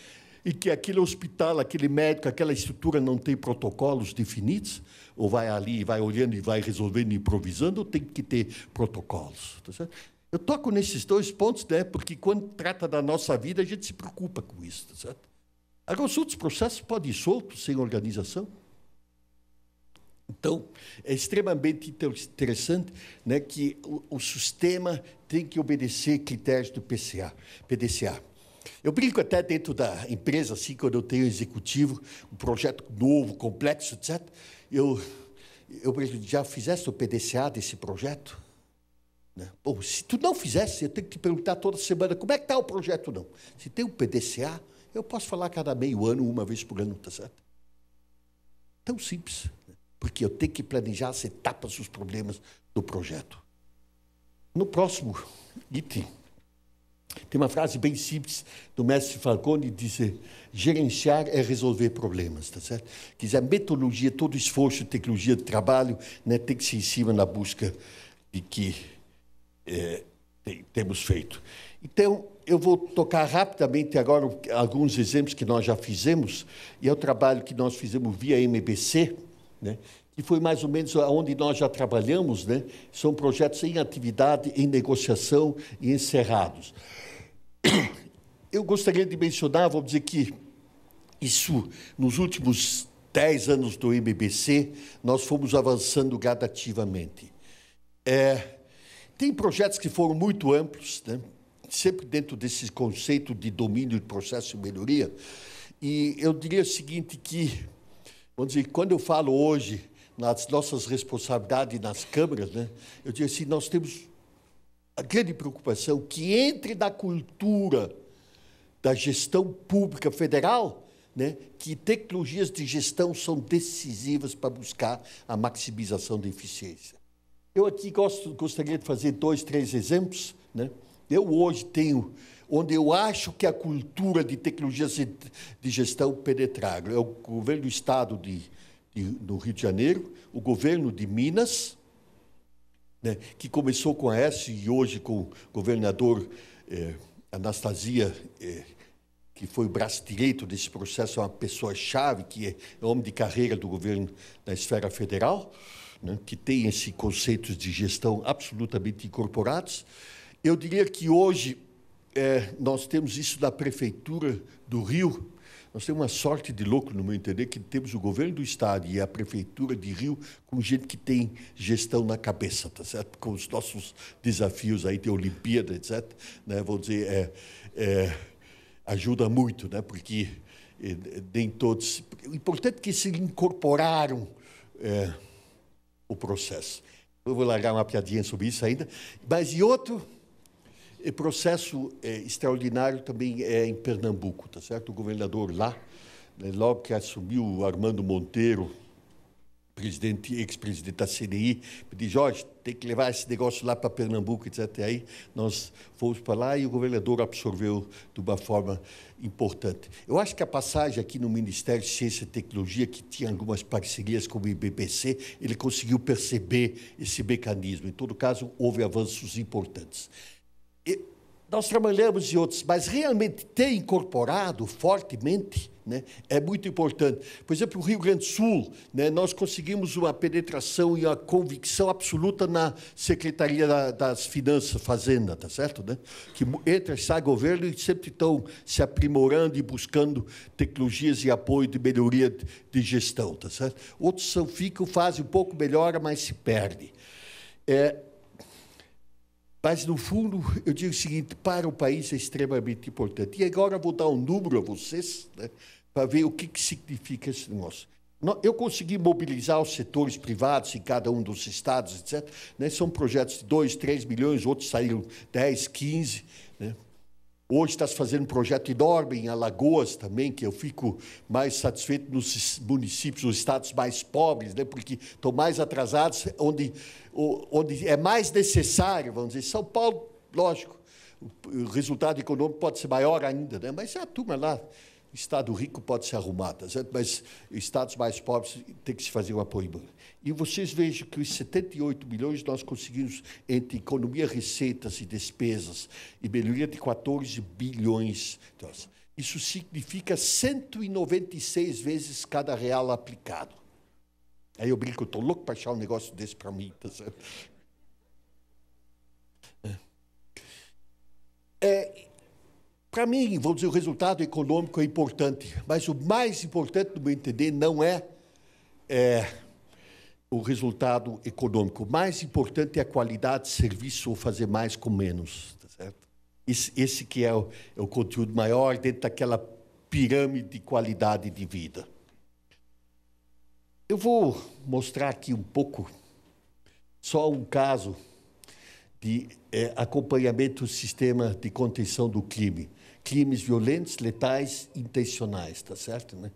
e que aquele hospital, aquele médico, aquela estrutura não tem protocolos definidos? Ou vai ali, vai olhando e vai resolvendo, improvisando, ou tem que ter protocolos? Tá certo? Eu toco nesses dois pontos, né? Porque quando trata da nossa vida, a gente se preocupa com isso, tá certo? Agora, os outros processos podem ir soltos, sem organização. Então, é extremamente interessante né, que o, o sistema tem que obedecer critérios do PCA, PDCA. Eu brinco até dentro da empresa, assim, quando eu tenho executivo, um projeto novo, complexo, etc. Eu, eu já fizesse o PDCA desse projeto? Né? Bom, se tu não fizesse, eu tenho que te perguntar toda semana como é que está o projeto, não. Se tem o um PDCA, eu posso falar cada meio ano, uma vez por ano, tá certo? Tão simples porque eu tenho que planejar as etapas, os problemas do projeto. No próximo item, tem uma frase bem simples do mestre Falcone, diz gerenciar é resolver problemas, tá certo? Quer dizer, metodologia, todo esforço, tecnologia de trabalho, né, tem que ser em cima na busca de que é, eh, tem, temos feito. Então, eu vou tocar rapidamente agora alguns exemplos que nós já fizemos, e é o trabalho que nós fizemos via MBC, né? que foi mais ou menos onde nós já trabalhamos, né? são projetos em atividade, em negociação e encerrados. Eu gostaria de mencionar, vamos dizer que isso, nos últimos 10 anos do MBC, nós fomos avançando gradativamente. É, tem projetos que foram muito amplos, né? sempre dentro desse conceito de domínio de processo e melhoria, e eu diria o seguinte que Vamos dizer, quando eu falo hoje nas nossas responsabilidades nas câmaras, né, eu digo assim, nós temos a grande preocupação que entre na cultura da gestão pública federal, né, que tecnologias de gestão são decisivas para buscar a maximização da eficiência. Eu aqui gosto, gostaria de fazer dois, três exemplos. Né? Eu hoje tenho onde eu acho que a cultura de tecnologias de gestão penetraram. É o governo do Estado de, de, do Rio de Janeiro, o governo de Minas, né, que começou com a S e hoje com o governador eh, Anastasia, eh, que foi o braço direito desse processo, é uma pessoa-chave, que é homem de carreira do governo na esfera federal, né, que tem esses conceitos de gestão absolutamente incorporados. Eu diria que hoje é, nós temos isso da Prefeitura do Rio. Nós temos uma sorte de louco, no meu entender, que temos o governo do Estado e a Prefeitura de Rio com gente que tem gestão na cabeça, tá certo? Com os nossos desafios aí, tem Olimpíada, etc. Né? Vou dizer, é, é, ajuda muito, né? porque é, nem todos. O importante é que se incorporaram é, o processo. Eu vou largar uma piadinha sobre isso ainda. Mas e outro processo é, extraordinário também é em Pernambuco, tá certo? O governador lá, né, logo que assumiu Armando Monteiro, presidente, ex-presidente da CNI, me disse, Jorge, tem que levar esse negócio lá para Pernambuco, etc. E aí nós fomos para lá e o governador absorveu de uma forma importante. Eu acho que a passagem aqui no Ministério de Ciência e Tecnologia, que tinha algumas parcerias com o IBPC, ele conseguiu perceber esse mecanismo. Em todo caso, houve avanços importantes nós trabalhamos em outros, mas realmente ter incorporado fortemente né, é muito importante. Por exemplo, o Rio Grande do Sul, né, nós conseguimos uma penetração e uma convicção absoluta na Secretaria da, das Finanças, Fazenda, tá certo? Né? Que entra e sai governo e sempre estão se aprimorando e buscando tecnologias e apoio de melhoria de gestão, tá certo? Outros são, ficam, fazem um pouco melhor, mas se perdem. É, mas, no fundo, eu digo o seguinte: para o país é extremamente importante. E agora vou dar um número a vocês, né, para ver o que, que significa esse negócio. Eu consegui mobilizar os setores privados em cada um dos estados, etc. Né, são projetos de 2, 3 milhões, outros saíram 10, 15 Hoje está se fazendo um projeto enorme em Alagoas também, que eu fico mais satisfeito nos municípios, nos estados mais pobres, né? porque estão mais atrasados, onde, onde é mais necessário, vamos dizer. São Paulo, lógico, o resultado econômico pode ser maior ainda, né? mas a turma lá. Estado rico pode ser arrumada, tá certo? mas estados mais pobres tem que se fazer um apoio. E vocês vejam que os 78 milhões nós conseguimos entre economia, receitas e despesas, e melhoria de 14 bilhões. Então, isso significa 196 vezes cada real aplicado. Aí eu brinco, estou louco para achar um negócio desse para mim. Tá É, é para mim, vamos dizer, o resultado econômico é importante, mas o mais importante, do meu entender, não é, é o resultado econômico. O mais importante é a qualidade de serviço ou fazer mais com menos. Tá certo? Esse, esse que é o, é o conteúdo maior dentro daquela pirâmide de qualidade de vida. Eu vou mostrar aqui um pouco, só um caso de é, acompanhamento do sistema de contenção do crime. Crimes violentos, letais, intencionais, tá certo? Né?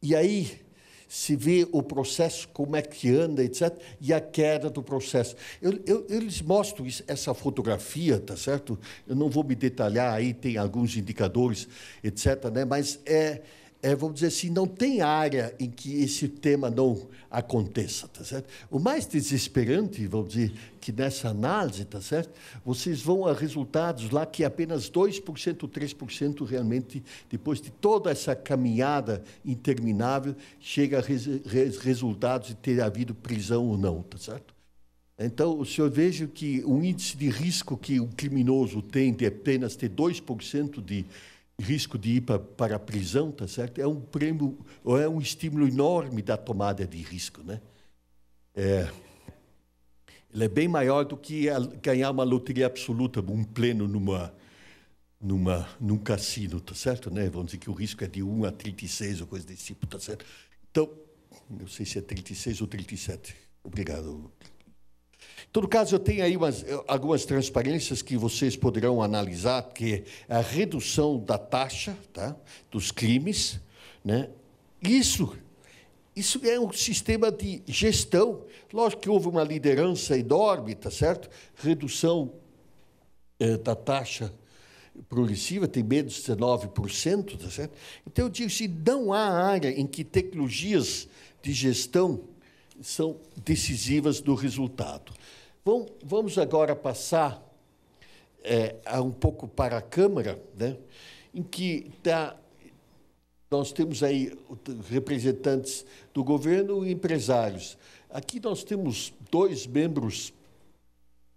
E aí, se vê o processo, como é que anda, etc., e a queda do processo. Eu, eu, mostro isso, essa fotografia, tá certo? Eu não vou me detalhar, aí tem alguns indicadores, etc., né? mas é é, vamos dizer assim, não tem área em que esse tema não aconteça, tá certo? O mais desesperante, vamos dizer, que nessa análise, tá certo? Vocês vão a resultados lá que apenas 2%, 3% realmente, depois de toda essa caminhada interminável, chega a res, res, resultados de ter havido prisão ou não, tá certo? Então, o senhor veja que o índice de risco que o criminoso tem de apenas ter 2% de risco de ir para, para a prisão, tá certo? É um prêmio, ou é um estímulo enorme da tomada de risco, né? É, ele é bem maior do que ganhar uma loteria absoluta, um pleno numa, numa, num cassino, tá certo? Né? Vamos dizer que o risco é de 1 a 36 ou coisa desse tipo, tá certo? Então, não sei se é 36 ou 37. Obrigado todo caso, eu tenho aí umas, algumas transparências que vocês poderão analisar, é a redução da taxa tá, dos crimes, né, isso, isso é um sistema de gestão. Lógico que houve uma liderança enorme, tá certo? Redução eh, da taxa progressiva, tem menos de 19%, tá certo? Então, eu digo assim, não há área em que tecnologias de gestão são decisivas do resultado vamos agora passar é, um pouco para a Câmara, né, em que tá, nós temos aí representantes do governo e empresários. Aqui nós temos dois membros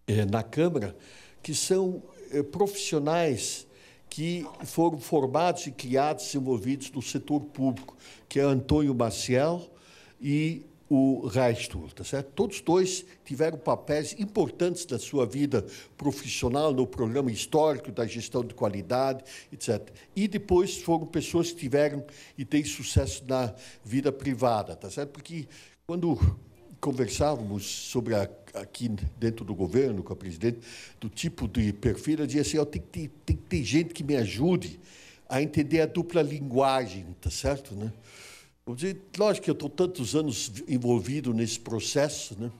é, na Câmara que são é, profissionais que foram formados e criados, desenvolvidos no setor público, que é Antônio Maciel e o Reichstuhl, tá certo? Todos dois tiveram papéis importantes na sua vida profissional, no programa histórico da gestão de qualidade, etc. E depois foram pessoas que tiveram e têm sucesso na vida privada, tá certo? Porque quando conversávamos sobre a, aqui dentro do governo com a presidente do tipo de perfil, eu dizia assim, oh, tem, que ter, tem que ter gente que me ajude a entender a dupla linguagem, tá certo, né? Eu lógico que eu estou tantos anos envolvido nesse processo, né?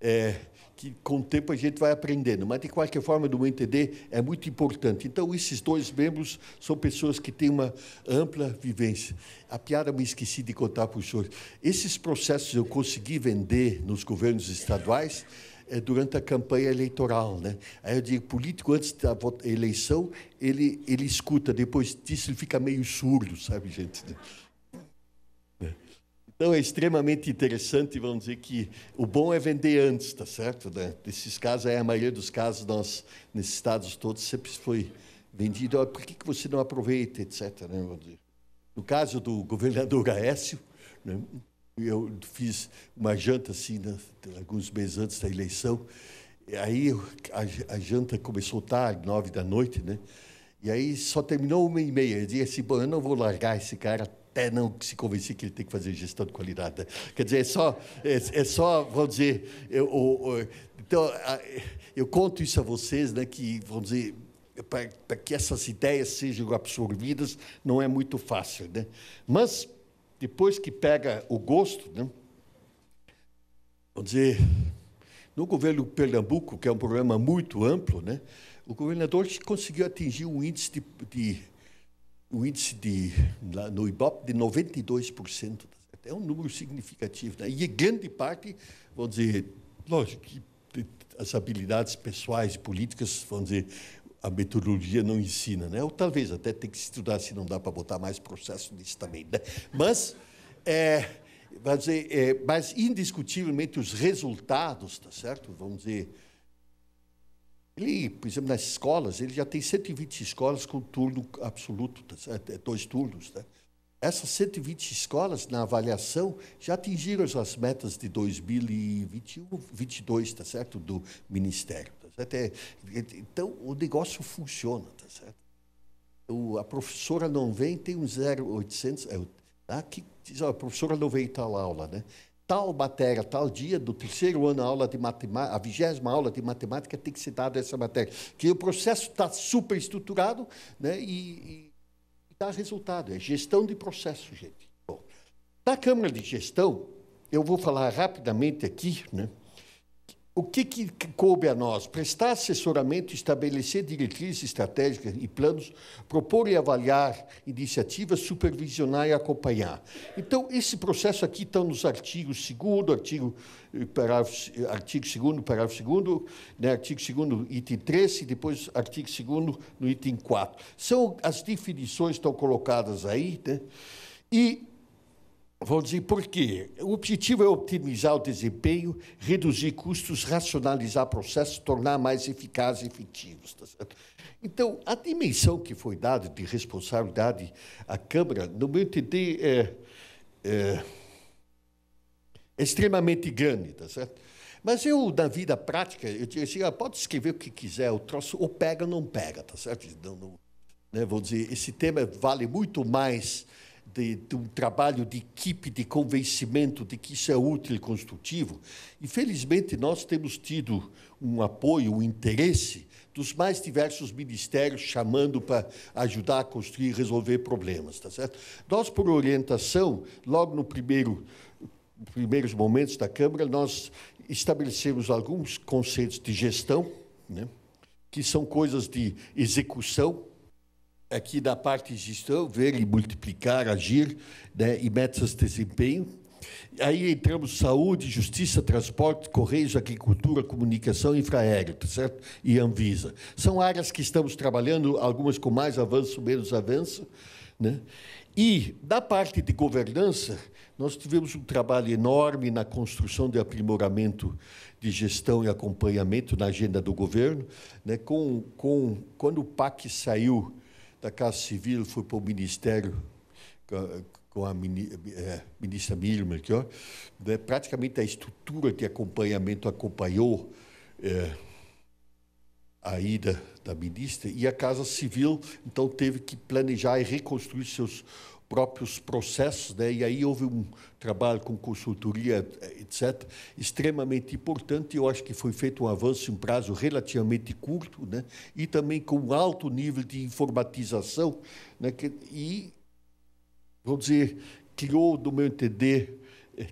É, que com o tempo a gente vai aprendendo, mas de qualquer forma, do meu entender, é muito importante. Então, esses dois membros são pessoas que têm uma ampla vivência. A piada me esqueci de contar para os senhores. Esses processos eu consegui vender nos governos estaduais é, durante a campanha eleitoral. Né? Aí eu digo, político, antes da eleição, ele, ele escuta, depois disso ele fica meio surdo, sabe, gente? Né? Então é extremamente interessante, vamos dizer que o bom é vender antes, tá certo? Né? Nesses casos, é a maioria dos casos, nós, nesses estados todos, sempre foi vendido, ah, por que, que você não aproveita, etc. Né? No caso do governador Aécio, né? eu fiz uma janta assim, né? alguns meses antes da eleição, aí a, a, janta começou tarde, nove da noite, né? E aí só terminou uma e meia. Eu disse assim, bom, eu não vou largar esse cara até não se convencer que ele tem que fazer gestão de qualidade. Né? Quer dizer, é só, é, é só vamos dizer, eu, eu, eu, então, eu conto isso a vocês, né, que, vamos dizer, para que essas ideias sejam absorvidas não é muito fácil. Né? Mas, depois que pega o gosto, né, vamos dizer, no governo Pernambuco, que é um problema muito amplo, né, o governador conseguiu atingir um índice de, de o índice de, no IBOP de 92%. Tá é um número significativo. Né? E grande parte, vamos dizer, lógico que as habilidades pessoais e políticas, vamos dizer, a metodologia não ensina, né? Ou talvez até tem que estudar se não dá para botar mais processo nisso também, né? Mas, é, dizer, é, mas indiscutivelmente os resultados, tá certo? Vamos dizer, ele, por exemplo, nas escolas, ele já tem 120 escolas com turno absoluto, tá é dois turnos. Né? Essas 120 escolas, na avaliação, já atingiram as metas de 2021, 2022, tá certo? Do Ministério. Tá certo? É, é, então, o negócio funciona, tá certo? O, a professora não vem, tem um 0800, é, tá? que diz, ó, a professora não vem e está lá aula, né? tal matéria, tal dia do terceiro ano, a aula de matemática, a vigésima aula de matemática tem que ser dada essa matéria. Que o processo está super estruturado né, e, e dá resultado. É gestão de processo, gente. Bom, Câmara de Gestão, eu vou falar rapidamente aqui, né? o que, que coube a nós? Prestar assessoramento, estabelecer diretrizes estratégicas e planos, propor e avaliar iniciativas, supervisionar e acompanhar. Então, esse processo aqui está nos artigos 2 artigo, eh, parágrafo, artigo 2 parágrafo 2 né, artigo 2 item 3, e depois artigo 2 no item 4. São as definições que estão colocadas aí, né? E Vou dizer por quê. O objetivo é otimizar o desempenho, reduzir custos, racionalizar processos, tornar mais eficazes e efetivos. Tá então, a dimensão que foi dada de responsabilidade à Câmara, no meu entender, é, é, é extremamente grande, tá certo? Mas eu, na vida prática, eu dizia assim, ah, pode escrever o que quiser, o troço ou pega ou não pega, tá certo? Não, não, né, vou dizer, esse tema vale muito mais de, de, um trabalho de equipe, de convencimento de que isso é útil e construtivo. Infelizmente nós temos tido um apoio, um interesse dos mais diversos ministérios chamando para ajudar a construir e resolver problemas, tá certo? Nós, por orientação, logo no primeiro primeiros momentos da Câmara, nós estabelecemos alguns conceitos de gestão, né? que são coisas de execução, aqui da parte de gestão, ver e multiplicar, agir, né, e metas de desempenho. Aí entramos saúde, justiça, transporte, correios, agricultura, comunicação, infraéreo, tá certo? E Anvisa. São áreas que estamos trabalhando, algumas com mais avanço, menos avanço, né? E da parte de governança, nós tivemos um trabalho enorme na construção de aprimoramento de gestão e acompanhamento na agenda do governo, né? Com, com quando o PAC saiu da Casa Civil foi para o Ministério com a é, ministra Milmer, que, ó, né, praticamente a estrutura de acompanhamento acompanhou é, a ida da ministra, e a Casa Civil, então, teve que planejar e reconstruir seus próprios processos, né? e aí houve um trabalho com consultoria, etc., extremamente importante. Eu acho que foi feito um avanço em um prazo relativamente curto, né? e também com um alto nível de informatização, né? Que, e, vou dizer, criou, do meu entender, eh,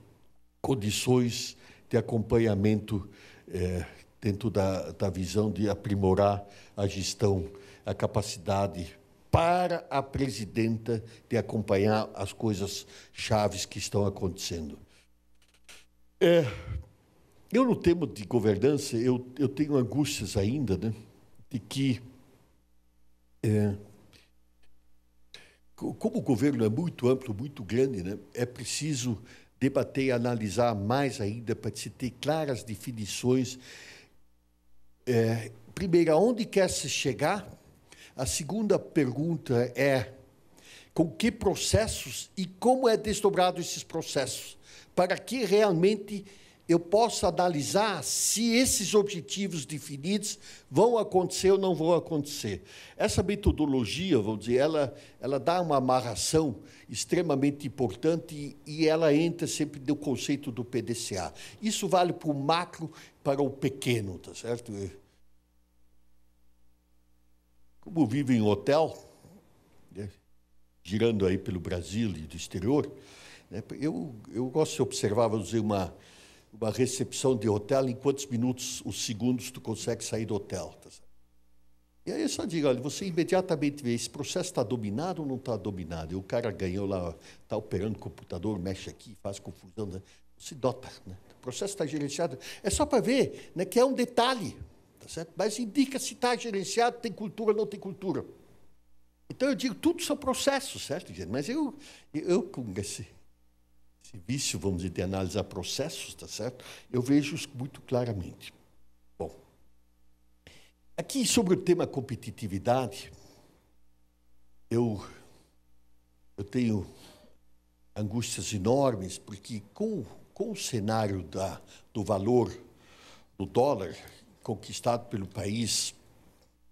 condições de acompanhamento eh, dentro da, da visão de aprimorar a gestão, a capacidade para a presidenta de acompanhar as coisas chaves que estão acontecendo. É, eu no tema de governança, eu, eu tenho angústias ainda, né, de que é, como o governo é muito amplo, muito grande, né, é preciso debater e analisar mais ainda para se ter claras definições. É, primeiro, aonde quer se chegar a segunda pergunta é: com que processos e como é desdobrado esses processos? Para que realmente eu possa analisar se esses objetivos definidos vão acontecer ou não vão acontecer. Essa metodologia, vou dizer, ela, ela dá uma amarração extremamente importante e, ela entra sempre no conceito do PDCA. Isso vale para o macro, para o pequeno, tá certo? Como vivo em hotel, né, girando aí pelo Brasil e do exterior, né, eu, eu gosto de observar, vamos dizer, uma, uma recepção de hotel, em quantos minutos, os segundos, tu consegue sair do hotel. Tá e aí eu só digo, olha, você imediatamente vê, esse processo está dominado ou não está dominado? E o cara ganhou lá, está operando o computador, mexe aqui, faz confusão, né? se dota. Né? O processo está gerenciado. É só para ver né, que é um detalhe. Tá certo? Mas indica se está gerenciado, tem cultura, não tem cultura. Então eu digo, tudo são processos, certo, gente? Mas eu, eu com esse, esse vício, vamos dizer, de analisar processos, tá certo? Eu vejo isso muito claramente. Bom, aqui sobre o tema competitividade, eu, eu tenho angústias enormes, porque com, com o cenário da, do valor do dólar, conquistado pelo país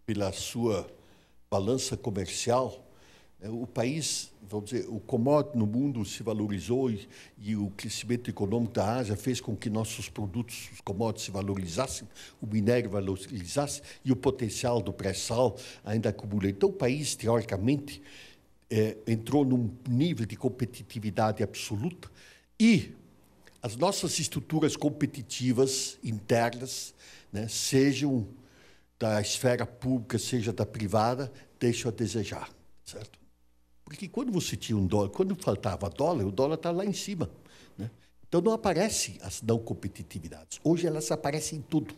pela sua balança comercial, né, o país, vamos dizer, o commodity no mundo se valorizou e, e, o crescimento econômico da Ásia fez com que nossos produtos, os commodities, se valorizassem, o minério valorizasse e o potencial do pré-sal ainda acumula. Então, o país, teoricamente, é, entrou num nível de competitividade absoluta e as nossas estruturas competitivas internas né? sejam da esfera pública, seja da privada, deixam a desejar, certo? Porque quando você tinha um dólar, quando faltava dólar, o dólar está lá em cima. Né? Então não aparecem as não competitividades. Hoje elas aparecem em tudo.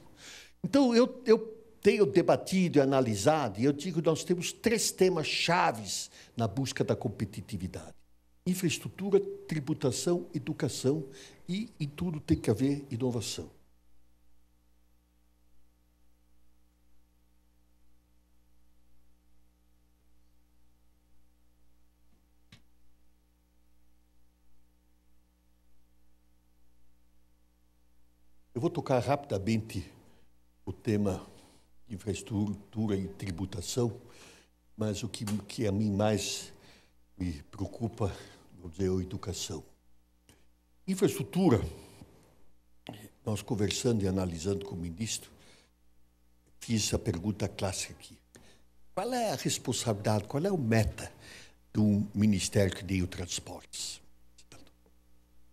Então eu, eu tenho debatido e analisado, e eu digo que nós temos três temas chaves na busca da competitividade: infraestrutura, tributação, educação, e em tudo tem que haver inovação. Eu vou tocar rapidamente o tema infraestrutura e tributação, mas o que, que a mim mais me preocupa, é a educação. Infraestrutura, nós conversando e analisando com o ministro, fiz a pergunta clássica aqui. Qual é a responsabilidade, qual é o meta do Ministério que deu transportes?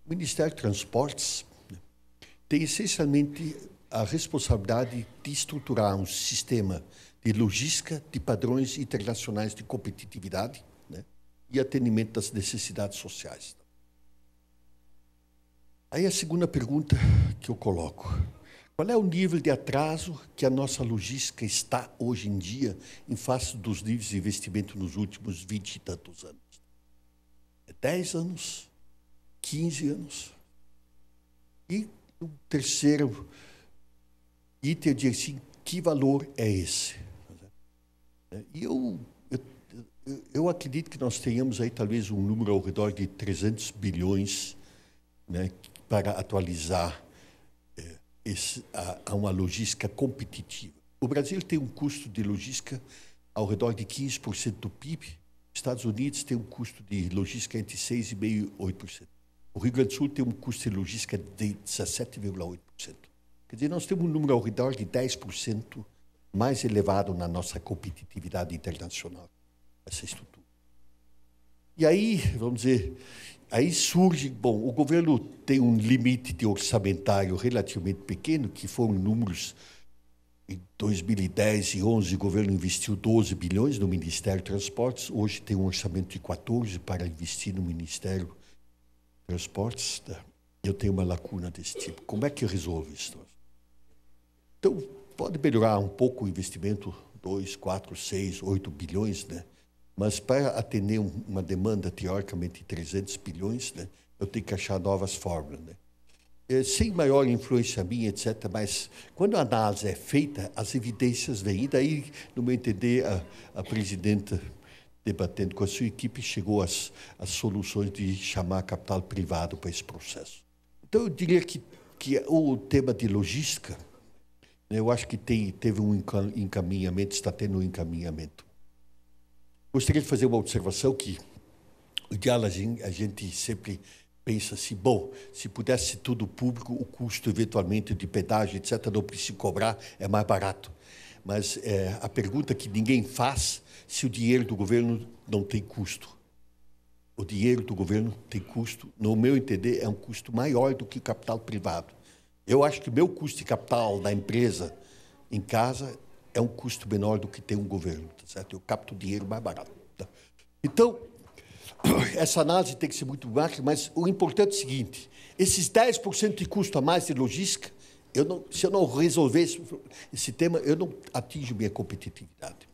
O Ministério de Transportes tem essencialmente a responsabilidade de estruturar um sistema de logística de padrões internacionais de competitividade né, e atendimento das necessidades sociais. Aí a segunda pergunta que eu coloco. Qual é o nível de atraso que a nossa logística está hoje em dia em face dos níveis de investimento nos últimos vinte e tantos anos? É 10 anos, 15 anos. E um terceiro item, eu digo assim, que valor é esse? E eu, eu, eu acredito que nós tenhamos aí talvez um número ao redor de 300 bilhões né, para atualizar é, esse, a, a uma logística competitiva. O Brasil tem um custo de logística ao redor de 15% do PIB. Estados Unidos tem um custo de logística entre 6,5% e 8%. O Rio Grande do Sul tem um custo de logística é de 17,8%. Quer dizer, nós temos um número ao redor de 10% mais elevado na nossa competitividade internacional, essa estrutura. E aí, vamos dizer, aí surge, bom, o governo tem um limite de orçamentário relativamente pequeno, que foram números em 2010 e 11 o governo investiu 12 bilhões no Ministério de Transportes, hoje tem um orçamento de 14 para investir no Ministério transportes, tá. eu tenho uma lacuna desse tipo. Como é que eu resolvo isso? Então, pode melhorar um pouco o investimento, 2, 4, 6, 8 bilhões, né? Mas para atender uma demanda, teoricamente, de 300 bilhões, né? Eu tenho que achar novas fórmulas, né? É, sem maior influência minha, etc. Mas quando a análise é feita, as evidências vêm. E daí, no meu entender, a, a presidenta debatendo com a sua equipe, chegou às, às soluções de chamar capital privado para esse processo. Então, eu diria que, que o tema de logística, né, eu acho que tem, teve um encaminhamento, está tendo um encaminhamento. Gostaria de fazer uma observação que o diálogo a gente sempre pensa assim, bom, se pudesse tudo público, o custo eventualmente de pedágio, etc., não precisa cobrar, é mais barato mas é, a pergunta que ninguém faz se o dinheiro do governo não tem custo. O dinheiro do governo tem custo, no meu entender, é um custo maior do que o capital privado. Eu acho que o meu custo de capital da empresa em casa é um custo menor do que tem um governo, tá certo? Eu capto dinheiro mais barato. Tá? Então, essa análise tem que ser muito baixa mas o importante é o seguinte: esses 10% de custo a mais de logística eu não, se eu não resolver esse, esse tema, eu não atingo minha competitividade.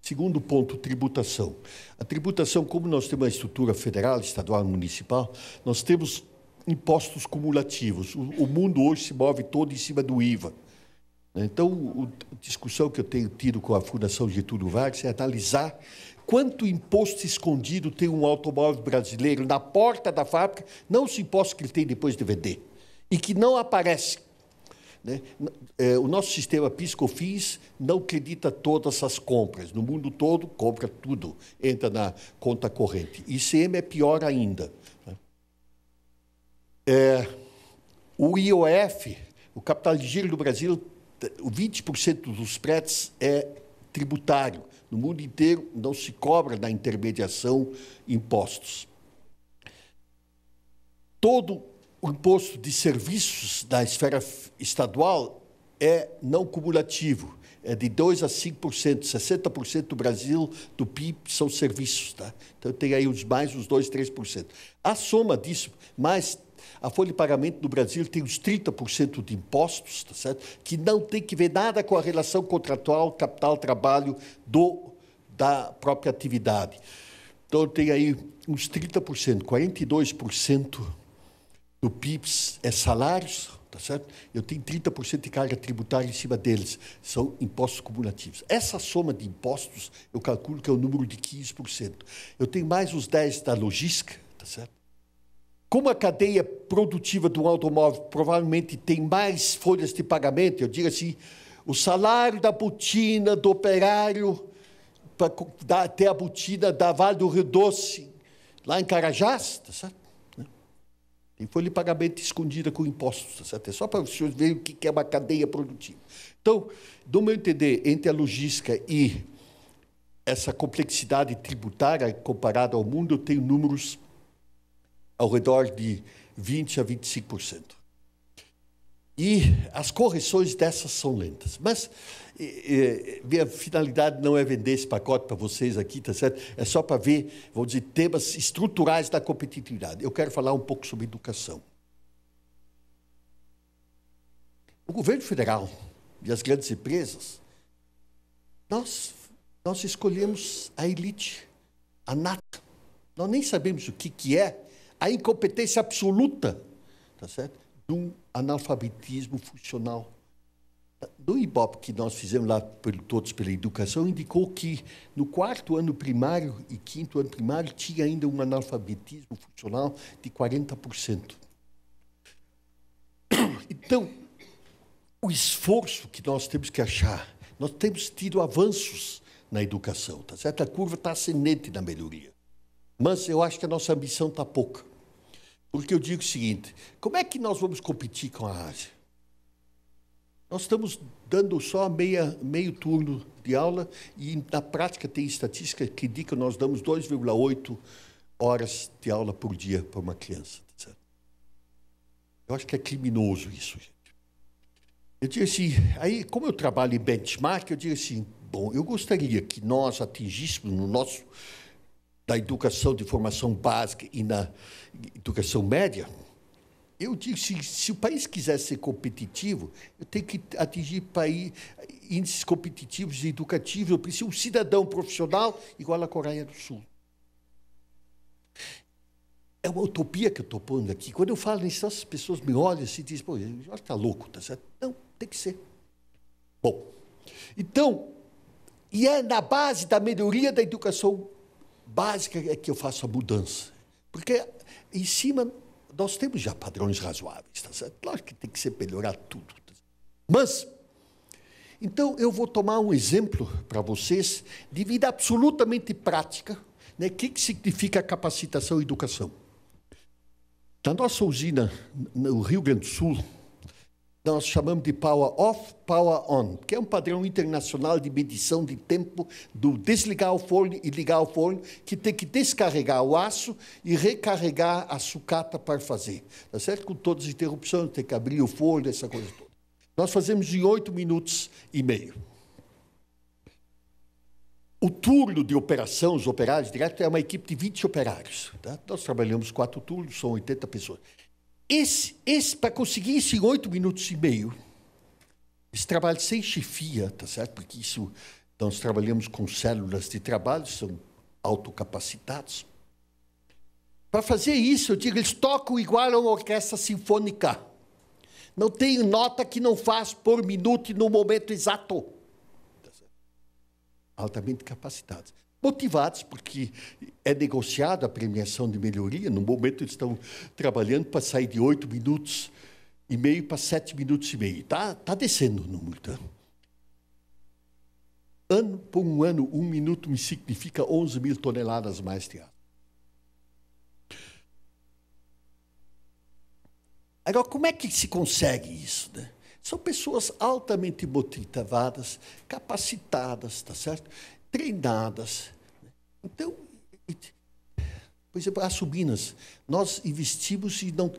Segundo ponto, tributação. A tributação, como nós temos uma estrutura federal, estadual municipal, nós temos impostos cumulativos. O, o, mundo hoje se move todo em cima do IVA. Então, o, a discussão que eu tenho tido com a Fundação Getúlio Vargas é analisar quanto imposto escondido tem um automóvel brasileiro na porta da fábrica, não os impostos que ele tem depois de vender, e que não aparece, né? É, o nosso sistema PiscoFins não acredita todas as compras. No mundo todo, compra tudo, entra na conta corrente. ICM é pior ainda. Né? É, o IOF, o capital de giro do Brasil, 20% dos fretes é tributário. No mundo inteiro, não se cobra na intermediação impostos. Todo o imposto de serviços da esfera estadual é não cumulativo, é de 2% a 5%, 60% do Brasil, do PIB, são serviços. Tá? Então tem aí os mais uns 2%, 3%. A soma disso, mais a folha de pagamento do Brasil tem uns 30% de impostos, tá certo? que não tem que ver nada com a relação contratual, capital, trabalho do, da própria atividade. Então tem aí uns 30%, 42% do PIBs é salários, tá certo? Eu tenho 30% de carga tributária em cima deles, são impostos cumulativos. Essa soma de impostos, eu calculo que é o número de 15%. Eu tenho mais os 10 da logística, tá certo? Como a cadeia produtiva do automóvel provavelmente tem mais folhas de pagamento, eu digo assim, o salário da botina do operário para até a botina da Vale do Rio Doce, lá em Carajás, tá certo? E então, foi-lhe pagamento escondido com impostos, até só para os senhores verem o que é uma cadeia produtiva. Então, do meu entender, entre a logística e essa complexidade tributária comparada ao mundo, eu tenho números ao redor de 20% a 25%. E as correções dessas são lentas. Mas minha finalidade não é vender esse pacote para vocês aqui, tá certo? É só para ver, vamos dizer, temas estruturais da competitividade. Eu quero falar um pouco sobre educação. O governo federal e as grandes empresas, nós, nós escolhemos a elite, a nata. Nós nem sabemos o que, que é a incompetência absoluta, tá certo? De um analfabetismo funcional. No IBOP que nós fizemos lá pelo, todos pela educação, indicou que no quarto ano primário e quinto ano primário tinha ainda um analfabetismo funcional de 40%. Então, o esforço que nós temos que achar, nós temos tido avanços na educação, tá certo? A curva está ascendente na melhoria. Mas eu acho que a nossa ambição está pouca. Porque eu digo o seguinte: como é que nós vamos competir com a Ásia? Nós estamos dando só meia, meio turno de aula e, na prática, tem estatística que diz que nós damos 2,8 horas de aula por dia para uma criança. Tá eu acho que é criminoso isso, gente. Eu digo assim, aí, como eu trabalho em benchmark, eu digo assim, bom, eu gostaria que nós atingíssemos no nosso da educação de formação básica e na educação média, eu digo, se, assim, se o país quiser ser competitivo, eu tenho que atingir país, índices competitivos e educativos. Eu preciso um cidadão profissional igual à Coreia do Sul. É uma utopia que eu estou pondo aqui. Quando eu falo isso, as pessoas me olham assim e dizem, pô, já está louco, tá certo? Não, tem que ser. Bom, então, e é na base da melhoria da educação básica é que eu faço a mudança. Porque em cima nós temos já padrões razoáveis, tá certo? Claro que tem que ser melhorar tudo. Tá Mas, então eu vou tomar um exemplo para vocês de vida absolutamente prática, né? O que, que significa capacitação e educação? Na nossa usina, no Rio Grande do Sul, então, nós chamamos de power off, power on, que é um padrão internacional de medição de tempo do desligar o forno e ligar o forno, que tem que descarregar o aço e recarregar a sucata para fazer. Tá certo? Com todas as interrupções, tem que abrir o forno, essa coisa toda. Nós fazemos em oito minutos e meio. O turno de operação, os operários direto, é uma equipe de 20 operários. Tá? Nós trabalhamos quatro turnos, são 80 pessoas. Esse, esse para conseguir isso em oito minutos e meio, esse trabalho sem chefia, tá certo? Porque isso nós trabalhamos com células de trabalho, são autocapacitados. Para fazer isso, eu digo, eles tocam igual a uma orquestra sinfônica. Não tem nota que não faz por minuto e no momento exato. Tá Altamente capacitados motivados, porque é negociado a premiação de melhoria. No momento, eles estão trabalhando para sair de oito minutos e meio para sete minutos e meio. Está tá descendo o número. Tá? Ano por um ano, um minuto me significa 11 mil toneladas mais de água. Agora, como é que se consegue isso? Né? São pessoas altamente motivadas, capacitadas, tá certo? treinadas. Então, por exemplo, é, as subinas, nós investimos e não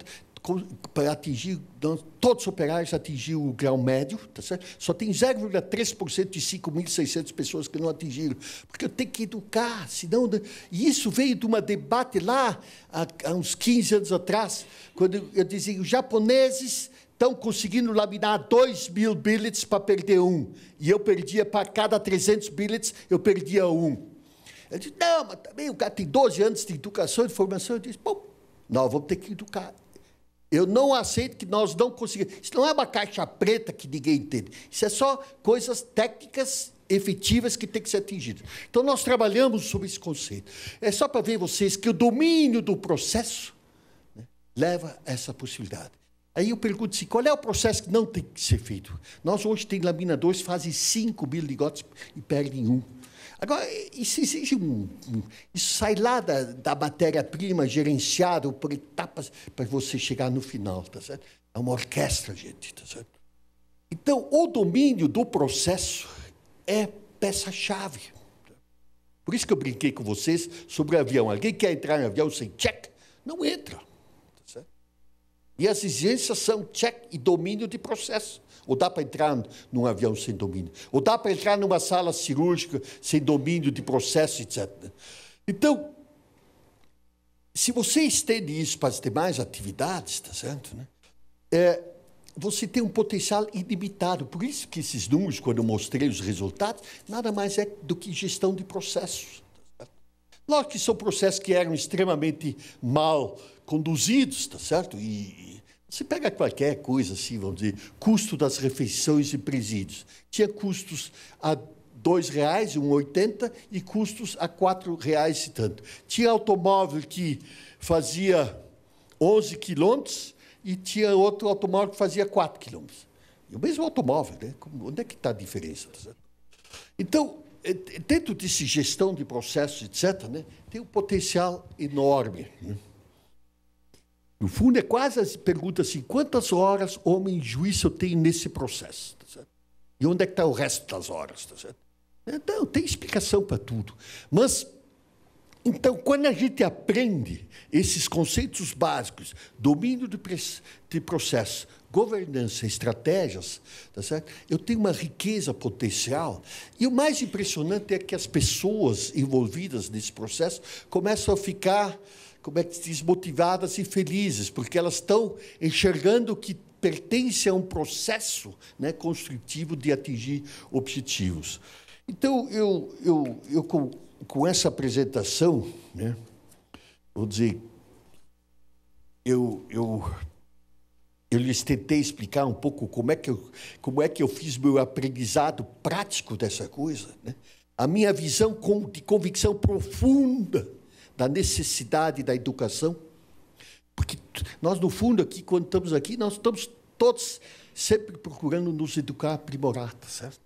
para atingir, não, todos os operários atingiram o grau médio, tá certo? só tem 0,3% de 5.600 pessoas que não atingiram, porque eu tenho que educar, senão... Né? E isso veio de um debate lá, há, há uns 15 anos atrás, quando eu dizia, os japoneses estão conseguindo laminar 2 mil billets para perder um. E eu perdia, para cada 300 billets, eu perdia um. Ele disse, não, mas também o cara tem 12 anos de educação, de formação. Eu disse, bom, nós vamos ter que educar. Eu não aceito que nós não consigamos. Isso não é uma caixa preta que ninguém entende. Isso é só coisas técnicas efetivas que têm que ser atingidas. Então, nós trabalhamos sobre esse conceito. É só para ver vocês que o domínio do processo né, leva a essa possibilidade. Aí eu pergunto assim, qual é o processo que não tem que ser feito? Nós hoje tem laminadores que fazem 5 mil ligotes e perdem um. Agora, isso exige um. Isso sai lá da, da matéria-prima gerenciado por etapas para você chegar no final, tá certo? É uma orquestra, gente, tá certo? Então, o domínio do processo é peça-chave. Por isso que eu brinquei com vocês sobre o avião. Alguém quer entrar no avião sem check? Não entra. E as exigências são check e domínio de processo. Ou dá para entrar num avião sem domínio, ou dá para entrar numa sala cirúrgica sem domínio de processo, etc. Então, se você estende isso para as demais atividades, está certo? Né? É, você tem um potencial ilimitado. Por isso que esses números, quando eu mostrei os resultados, nada mais é do que gestão de processos. Tá Lógico que são processos que eram extremamente mal conduzidos, tá certo? E, você pega qualquer coisa, assim, vamos dizer, custo das refeições e presídios. Tinha custos a R$ 2,00, 1,80 e custos a R$ 4,00 e tanto. Tinha automóvel que fazia 11 quilômetros e tinha outro automóvel que fazia 4 quilômetros. E o mesmo automóvel, né? Onde é que está a diferença? Então, é, é, dentro de gestão de processos, etc., né, tem um potencial enorme. Né? No fundo, é quase a assim, pergunta assim: quantas horas, homem juiz, eu tenho nesse processo? Tá e onde é que está o resto das horas? Tá Então, tem explicação para tudo. Mas, então, quando a gente aprende esses conceitos básicos, domínio de, de processo, governança, estratégias, tá certo? eu tenho uma riqueza potencial. E o mais impressionante é que as pessoas envolvidas nesse processo começam a ficar como é que diz, motivadas e felizes, porque elas estão enxergando que pertence a um processo né, construtivo de atingir objetivos. Então, eu, eu, eu com, com essa apresentação, né, vou dizer, eu, eu, eu lhes tentei explicar um pouco como é que eu, como é que eu fiz meu aprendizado prático dessa coisa, né? a minha visão de convicção profunda da necessidade da educação? Porque nós, no fundo, aqui, quando estamos aqui, nós estamos todos sempre procurando nos educar, aprimorar, tá certo?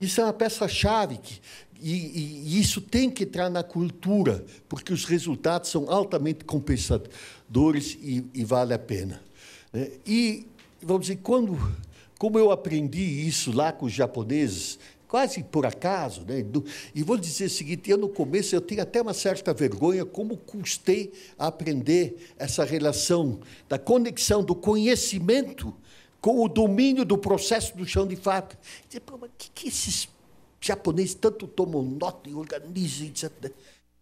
Isso é uma peça-chave e, e, e, isso tem que entrar na cultura, porque os resultados são altamente compensadores e, e vale a pena. Né? E, vamos dizer, quando, como eu aprendi isso lá com os japoneses, quase por acaso. Né? E vou dizer o seguinte: eu no começo eu tenho até uma certa vergonha como custei a aprender essa relação da conexão do conhecimento com o domínio do processo do chão de fábrica. Dizer, mas que, que esses japoneses tanto tomam nota e organizam, etc.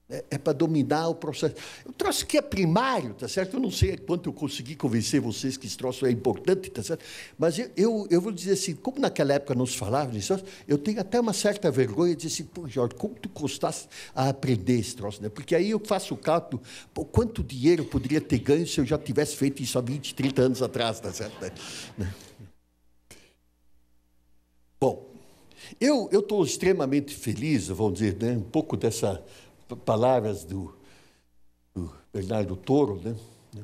É, é para dominar o processo. O troço que é primário, tá certo? Eu não sei quanto eu consegui convencer vocês que esse troço é importante, tá certo? Mas eu, eu, eu vou dizer assim, como naquela época não se falava disso, eu tenho até uma certa vergonha de dizer assim, pô, Jorge, quanto custasse a aprender esse troço, né? Porque aí eu faço o cálculo, pô, quanto dinheiro eu poderia ter ganho se eu já tivesse feito isso há 20, 30 anos atrás, tá certo? Né? Bom, eu estou extremamente feliz, vamos dizer, né? um pouco dessa palavras do, do Bernardo Toro, né, né?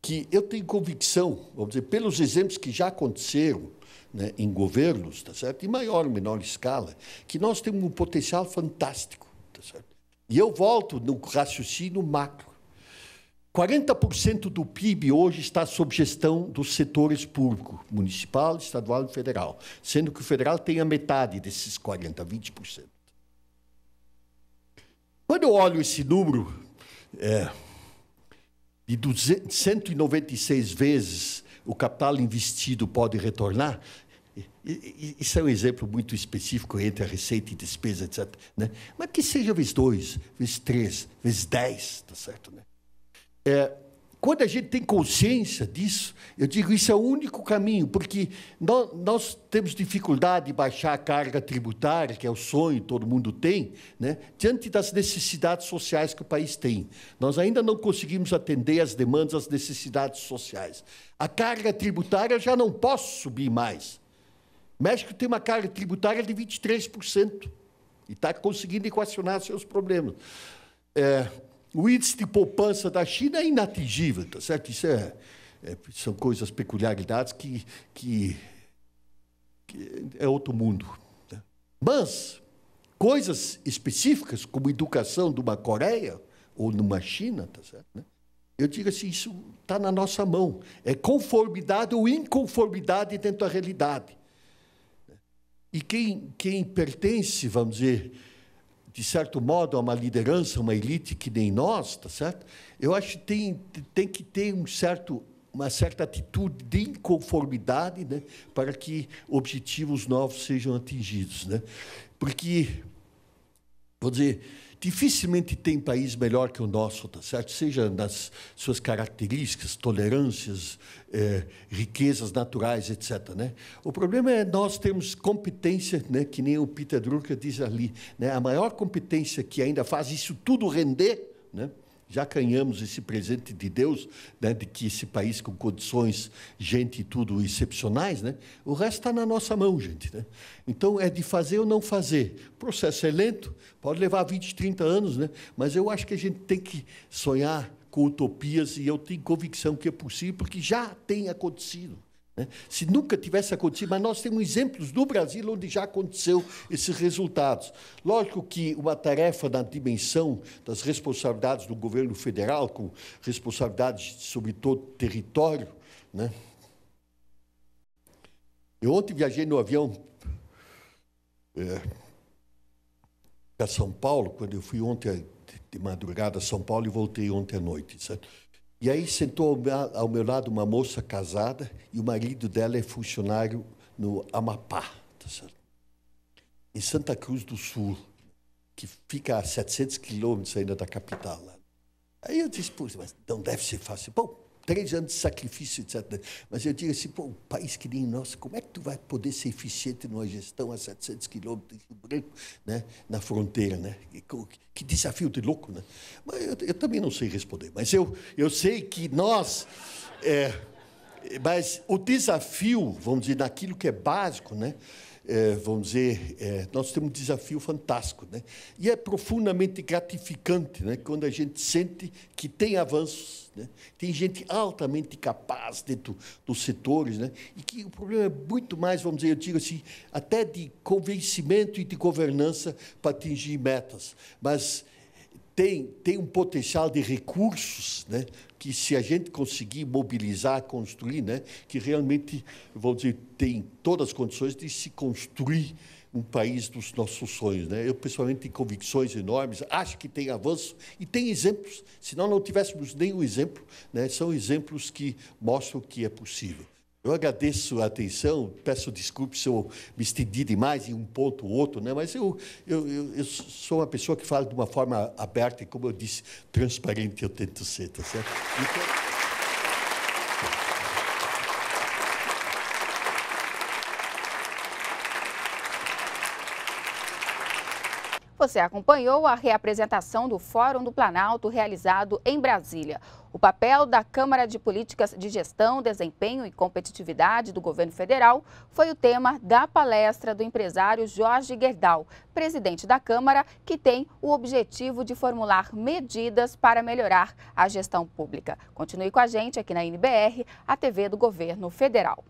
que eu tenho convicção, vamos dizer, pelos exemplos que já aconteceram né, em governos, tá certo? em maior ou menor escala, que nós temos um potencial fantástico. Tá certo? E eu volto no raciocínio macro. 40% do PIB hoje está sob gestão dos setores público, municipal, estadual e federal, sendo que o federal tem a metade desses 40%, 20%. Quando eu olho esse número é, de 200, 196 vezes o capital investido pode retornar, isso é um exemplo muito específico entre a receita e despesa, etc. Né? Mas que seja vezes dois, vezes três, vezes dez, tá certo? Né? É, quando a gente tem consciência disso, eu digo isso é o único caminho, porque nós, nós, temos dificuldade de baixar a carga tributária, que é o sonho todo mundo tem, né? diante das necessidades sociais que o país tem. Nós ainda não conseguimos atender às demandas, às necessidades sociais. A carga tributária já não posso subir mais. O México tem uma carga tributária de 23% e está conseguindo equacionar seus problemas. É, o índice de poupança da China é inatingível, tá certo? Isso é, é são coisas, peculiaridades que, que, que é outro mundo. Né? Mas coisas específicas, como educação de uma Coreia ou numa China, tá certo? Né? Eu digo assim, isso está na nossa mão. É conformidade ou inconformidade dentro da realidade. Né? E quem, quem pertence, vamos dizer, de certo modo, a uma liderança, uma elite que nem nós, tá certo? Eu acho que tem, tem que ter um certo uma certa atitude de inconformidade né, para que objetivos novos sejam atingidos. Né? Porque, vou dizer, Dificilmente tem país melhor que o nosso, tá certo? Seja nas suas características, tolerâncias, eh, riquezas naturais, etc. Né? O problema é nós temos competência, né, que nem o Peter Drucker diz ali, né, a maior competência que ainda faz isso tudo render, né, já ganhamos esse presente de Deus, né, de que esse país com condições, gente e tudo excepcionais, né? O resto está na nossa mão, gente, né? Então é de fazer ou não fazer. O processo é lento, pode levar 20, 30 anos, né? Mas eu acho que a gente tem que sonhar com utopias e eu tenho convicção que é possível, porque já tem acontecido. Né? Se nunca tivesse acontecido, mas nós temos exemplos do Brasil onde já aconteceu esses resultados. Lógico que uma tarefa na dimensão das responsabilidades do governo federal, com responsabilidades sobre todo o território. Né? Eu ontem viajei no avião é, para São Paulo, quando eu fui ontem de madrugada a São Paulo e voltei ontem à noite. Certo? E aí sentou ao meu, lado uma moça casada e o marido dela é funcionário no Amapá, tá certo? em Santa Cruz do Sul, que fica a 700 quilômetros ainda da capital. Lá. Aí eu disse, pois, mas não deve ser fácil. Bom, três anos de sacrifício, etc. Mas eu digo assim, pô, um país que nem nosso, como é que tu vai poder ser eficiente numa gestão a 700 quilômetros de branco, né, na fronteira, né? Que, desafio de louco, né? Mas eu, eu também não sei responder, mas eu, eu sei que nós... É, mas o desafio, vamos dizer, naquilo que é básico, né? é, vamos dizer, é, nós temos um desafio fantástico. Né? E é profundamente gratificante né? quando a gente sente que tem avanços, né? tem gente altamente capaz dentro dos setores, né? e que o problema é muito mais, vamos dizer, eu digo assim, até de convencimento e de governança para atingir metas. Mas tem, tem um potencial de recursos né, que, se a gente conseguir mobilizar, construir, né, que realmente, vamos dizer, tem todas as condições de se construir um país dos nossos sonhos. Né? Eu, pessoalmente, tenho convicções enormes, acho que tem avanço e tem exemplos, nós não tivéssemos nem exemplo. Né? São exemplos que mostram que é possível. Eu agradeço a atenção, peço desculpas se eu me estendi demais em um ponto ou outro, né? mas eu, eu, eu, eu, sou uma pessoa que fala de uma forma aberta e, como eu disse, transparente eu tento ser, tá certo? Então... Você acompanhou a reapresentação do Fórum do Planalto realizado em Brasília. O papel da Câmara de Políticas de Gestão, Desempenho e Competitividade do Governo Federal foi o tema da palestra do empresário Jorge Gerdau, presidente da Câmara, que tem o objetivo de formular medidas para melhorar a gestão pública. Continue com a gente aqui na NBR, a TV do Governo Federal.